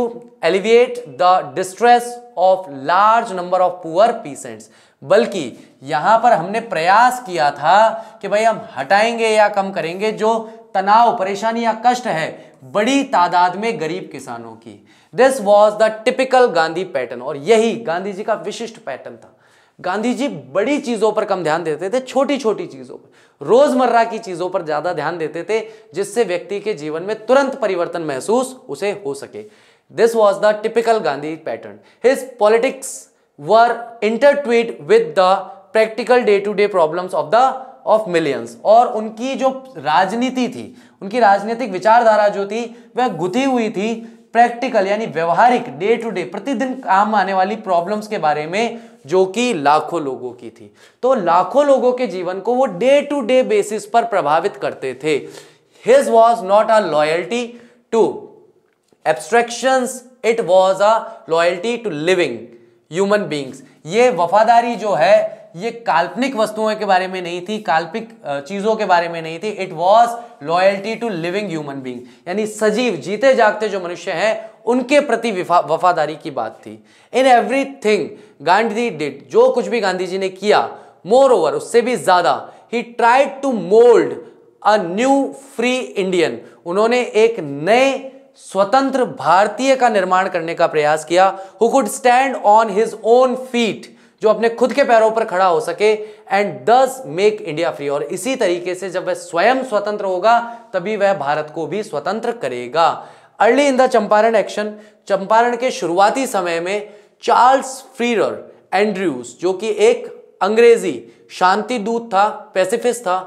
alleviate the distress of large number of poor peasants बल्कि यहां पर हमने प्रयास किया था कि भाई हम हटाएंगे या कम करेंगे जो तनाव परेशानी या कष्ट है बड़ी तादाद में गरीब किसानों की this was the typical Gandhi pattern और यही गांधी जी का विशिष्ट पैटर्न था गांधी जी बड़ी चीज़ों पर कम ध्यान देते थे छोटी छोटी चीज़ों पर रोज़मर्रा की चीज़ों पर ज़्यादा ध्यान देते थे जिससे व्यक्ति के जीवन में तुरंत परिवर्तन महसूस उसे हो सके This was the typical Gandhi pattern. His politics were intertwined with the practical day-to-day day problems of the of millions और उनकी जो राजनीति थी उनकी राजनीतिक विचारधारा जो थी वह गुथी हुई थी प्रैक्टिकल यानी व्यवहारिक डे टू डे प्रतिदिन काम आने वाली प्रॉब्लम्स के बारे में जो कि लाखों लोगों की थी तो लाखों लोगों के जीवन को वो डे टू डे बेसिस पर प्रभावित करते थे his was not a loyalty to abstractions it was a loyalty to living human beings ये वफादारी जो है ये काल्पनिक वस्तुओं के बारे में नहीं थी काल्पिक चीज़ों के बारे में नहीं थी it was loyalty to living human being यानी सजीव जीते जागते जो मनुष्य हैं उनके प्रति वफादारी की बात थी in everything Gandhi did जो कुछ भी गांधी जी ने किया मोर ओवर उससे भी ज़्यादा ही tried to mould a new free Indian उन्होंने एक नए स्वतंत्र भारतीय का निर्माण करने का प्रयास किया who could stand on his own feet जो अपने खुद के पैरों पर खड़ा हो सके एंड दस मेक इंडिया फ्री और इसी तरीके से जब वह स्वयं स्वतंत्र होगा तभी वह भारत को भी स्वतंत्र करेगा early in the Champaran action Champaran के शुरुआती समय में चार्ल्स फ्रीर एंड्रयूज जो कि एक अंग्रेजी शांति दूत था पैसिफिस्ट था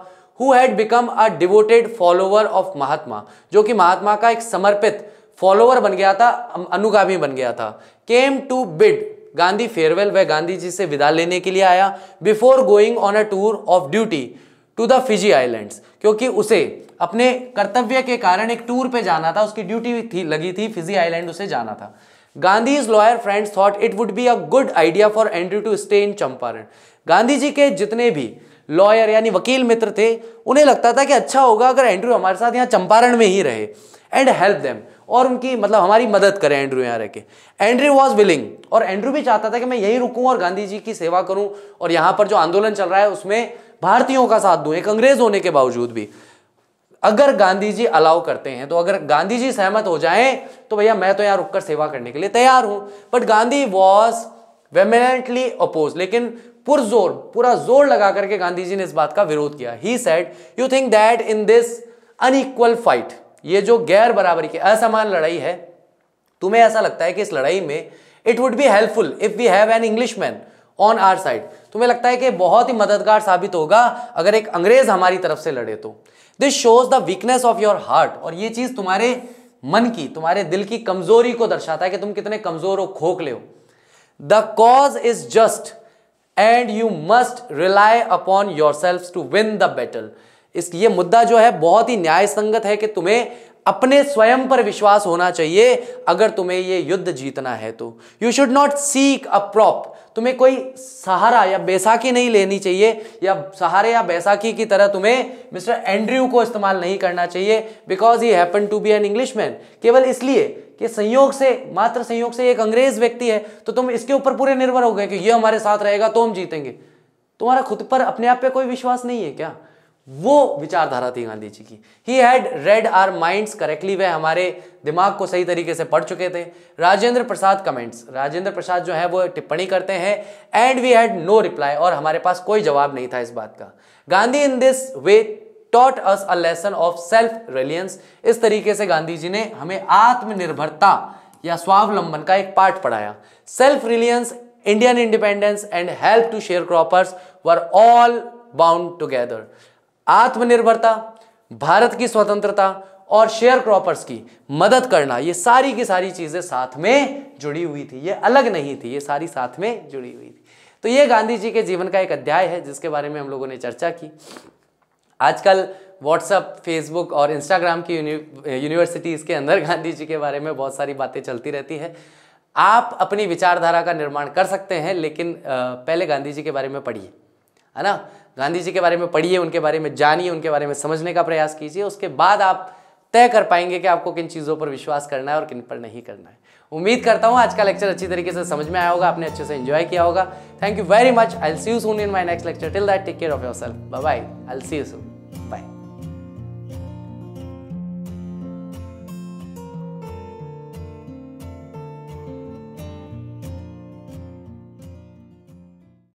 who had become a devoted follower of Mahatma जो कि महात्मा का एक समर्पित फॉलोवर बन गया था अनुगामी बन गया था came to bid Gandhi farewell वह गांधी जी से विदा लेने के लिए आया before going on a tour of duty to the Fiji islands क्योंकि उसे अपने कर्तव्य के कारण एक टूर पे जाना था उसकी ड्यूटी थी लगी थी फिजी आइलैंड उसे जाना था Gandhi is lawyer friends thought it would be a good idea for Andrew to stay in Champaran Gandhi ji के जितने भी लॉयर यानी वकील मित्र थे उन्हें लगता था कि अच्छा होगा अगर एंड्रू हमारे साथ यहाँ चंपारण में ही रहे एंड हेल्प देम और उनकी मतलब हमारी मदद करें एंड्रू यहाँ रह के एंड्रू वॉज विलिंग और एंड्रू भी चाहता था कि मैं यहीं रुकूँ और गांधी जी की सेवा करूँ और यहाँ पर जो आंदोलन चल रहा है उसमें भारतीयों का साथ दूँ एक अंग्रेज होने के बावजूद भी अगर गांधी जी अलाउ करते हैं तो अगर गांधी जी सहमत हो जाएं तो भैया मैं तो यहाँ रुककर सेवा करने के लिए तैयार हूँ but Gandhi was vehemently opposed लेकिन पुरजोर पूरा जोर लगा करके गांधी जी ने इस बात का विरोध किया he said you think that in this unequal fight ये जो गैर बराबरी की असमान लड़ाई है तुम्हें ऐसा लगता है कि इस लड़ाई में it would be helpful if we have an Englishman on our side तुम्हें लगता है कि बहुत ही मददगार साबित होगा अगर एक अंग्रेज हमारी तरफ से लड़े तो this shows the weakness of your heart और ये चीज तुम्हारे मन की तुम्हारे दिल की कमजोरी को दर्शाता है कि तुम कितने कमजोर हो खोखले हो the cause is just and you must rely upon yourself to win the battle इस ये मुद्दा जो है बहुत ही न्याय संगत है कि तुम्हें अपने स्वयं पर विश्वास होना चाहिए अगर तुम्हें ये युद्ध जीतना है तो you should not seek a prop तुम्हें कोई सहारा या बैसाखी नहीं लेनी चाहिए या सहारे या बैसाखी की तरह तुम्हें मिस्टर एंड्रयू को इस्तेमाल नहीं करना चाहिए because he happen to be an Englishman केवल इसलिए कि संयोग से मात्र संयोग से एक अंग्रेज व्यक्ति है तो तुम इसके ऊपर पूरे निर्भर हो गए कि ये हमारे साथ रहेगा तो हम जीतेंगे तुम्हारा खुद पर अपने आप पे कोई विश्वास नहीं है क्या वो विचारधारा थी गांधी जी की he had read our minds correctly वह हमारे दिमाग को सही तरीके से पढ़ चुके थे राजेंद्र प्रसाद कमेंट्स राजेंद्र प्रसाद जो है वो टिप्पणी करते हैं and we had no reply और हमारे पास कोई जवाब नहीं था इस बात का Gandhi in this way taught us a lesson of self reliance इस तरीके से गांधी जी ने हमें आत्मनिर्भरता या स्वावलंबन का एक पाठ पढ़ाया self reliance Indian independence and help to share croppers were all bound together आत्मनिर्भरता भारत की स्वतंत्रता और शेयर क्रॉपर्स की मदद करना ये सारी की सारी चीज़ें साथ में जुड़ी हुई थी ये अलग नहीं थी ये सारी साथ में जुड़ी हुई थी तो ये गांधी जी के जीवन का एक अध्याय है जिसके बारे में हम लोगों ने चर्चा की आजकल व्हाट्सअप फेसबुक और इंस्टाग्राम की यूनिवर्सिटीज़ के अंदर गांधी जी के बारे में बहुत सारी बातें चलती रहती है आप अपनी विचारधारा का निर्माण कर सकते हैं लेकिन पहले गांधी जी के बारे में पढ़िए है ना गांधी जी के बारे में पढ़िए उनके बारे में जानिए उनके बारे में समझने का प्रयास कीजिए उसके बाद आप तय कर पाएंगे कि आपको किन चीज़ों पर विश्वास करना है और किन पर नहीं करना है उम्मीद करता हूँ आज का लेक्चर अच्छी तरीके से समझ में आया होगा आपने अच्छे से इन्जॉय किया होगा thank you very much I see you soon in my next lecture till that take care of yourself bye I see you soon 拜。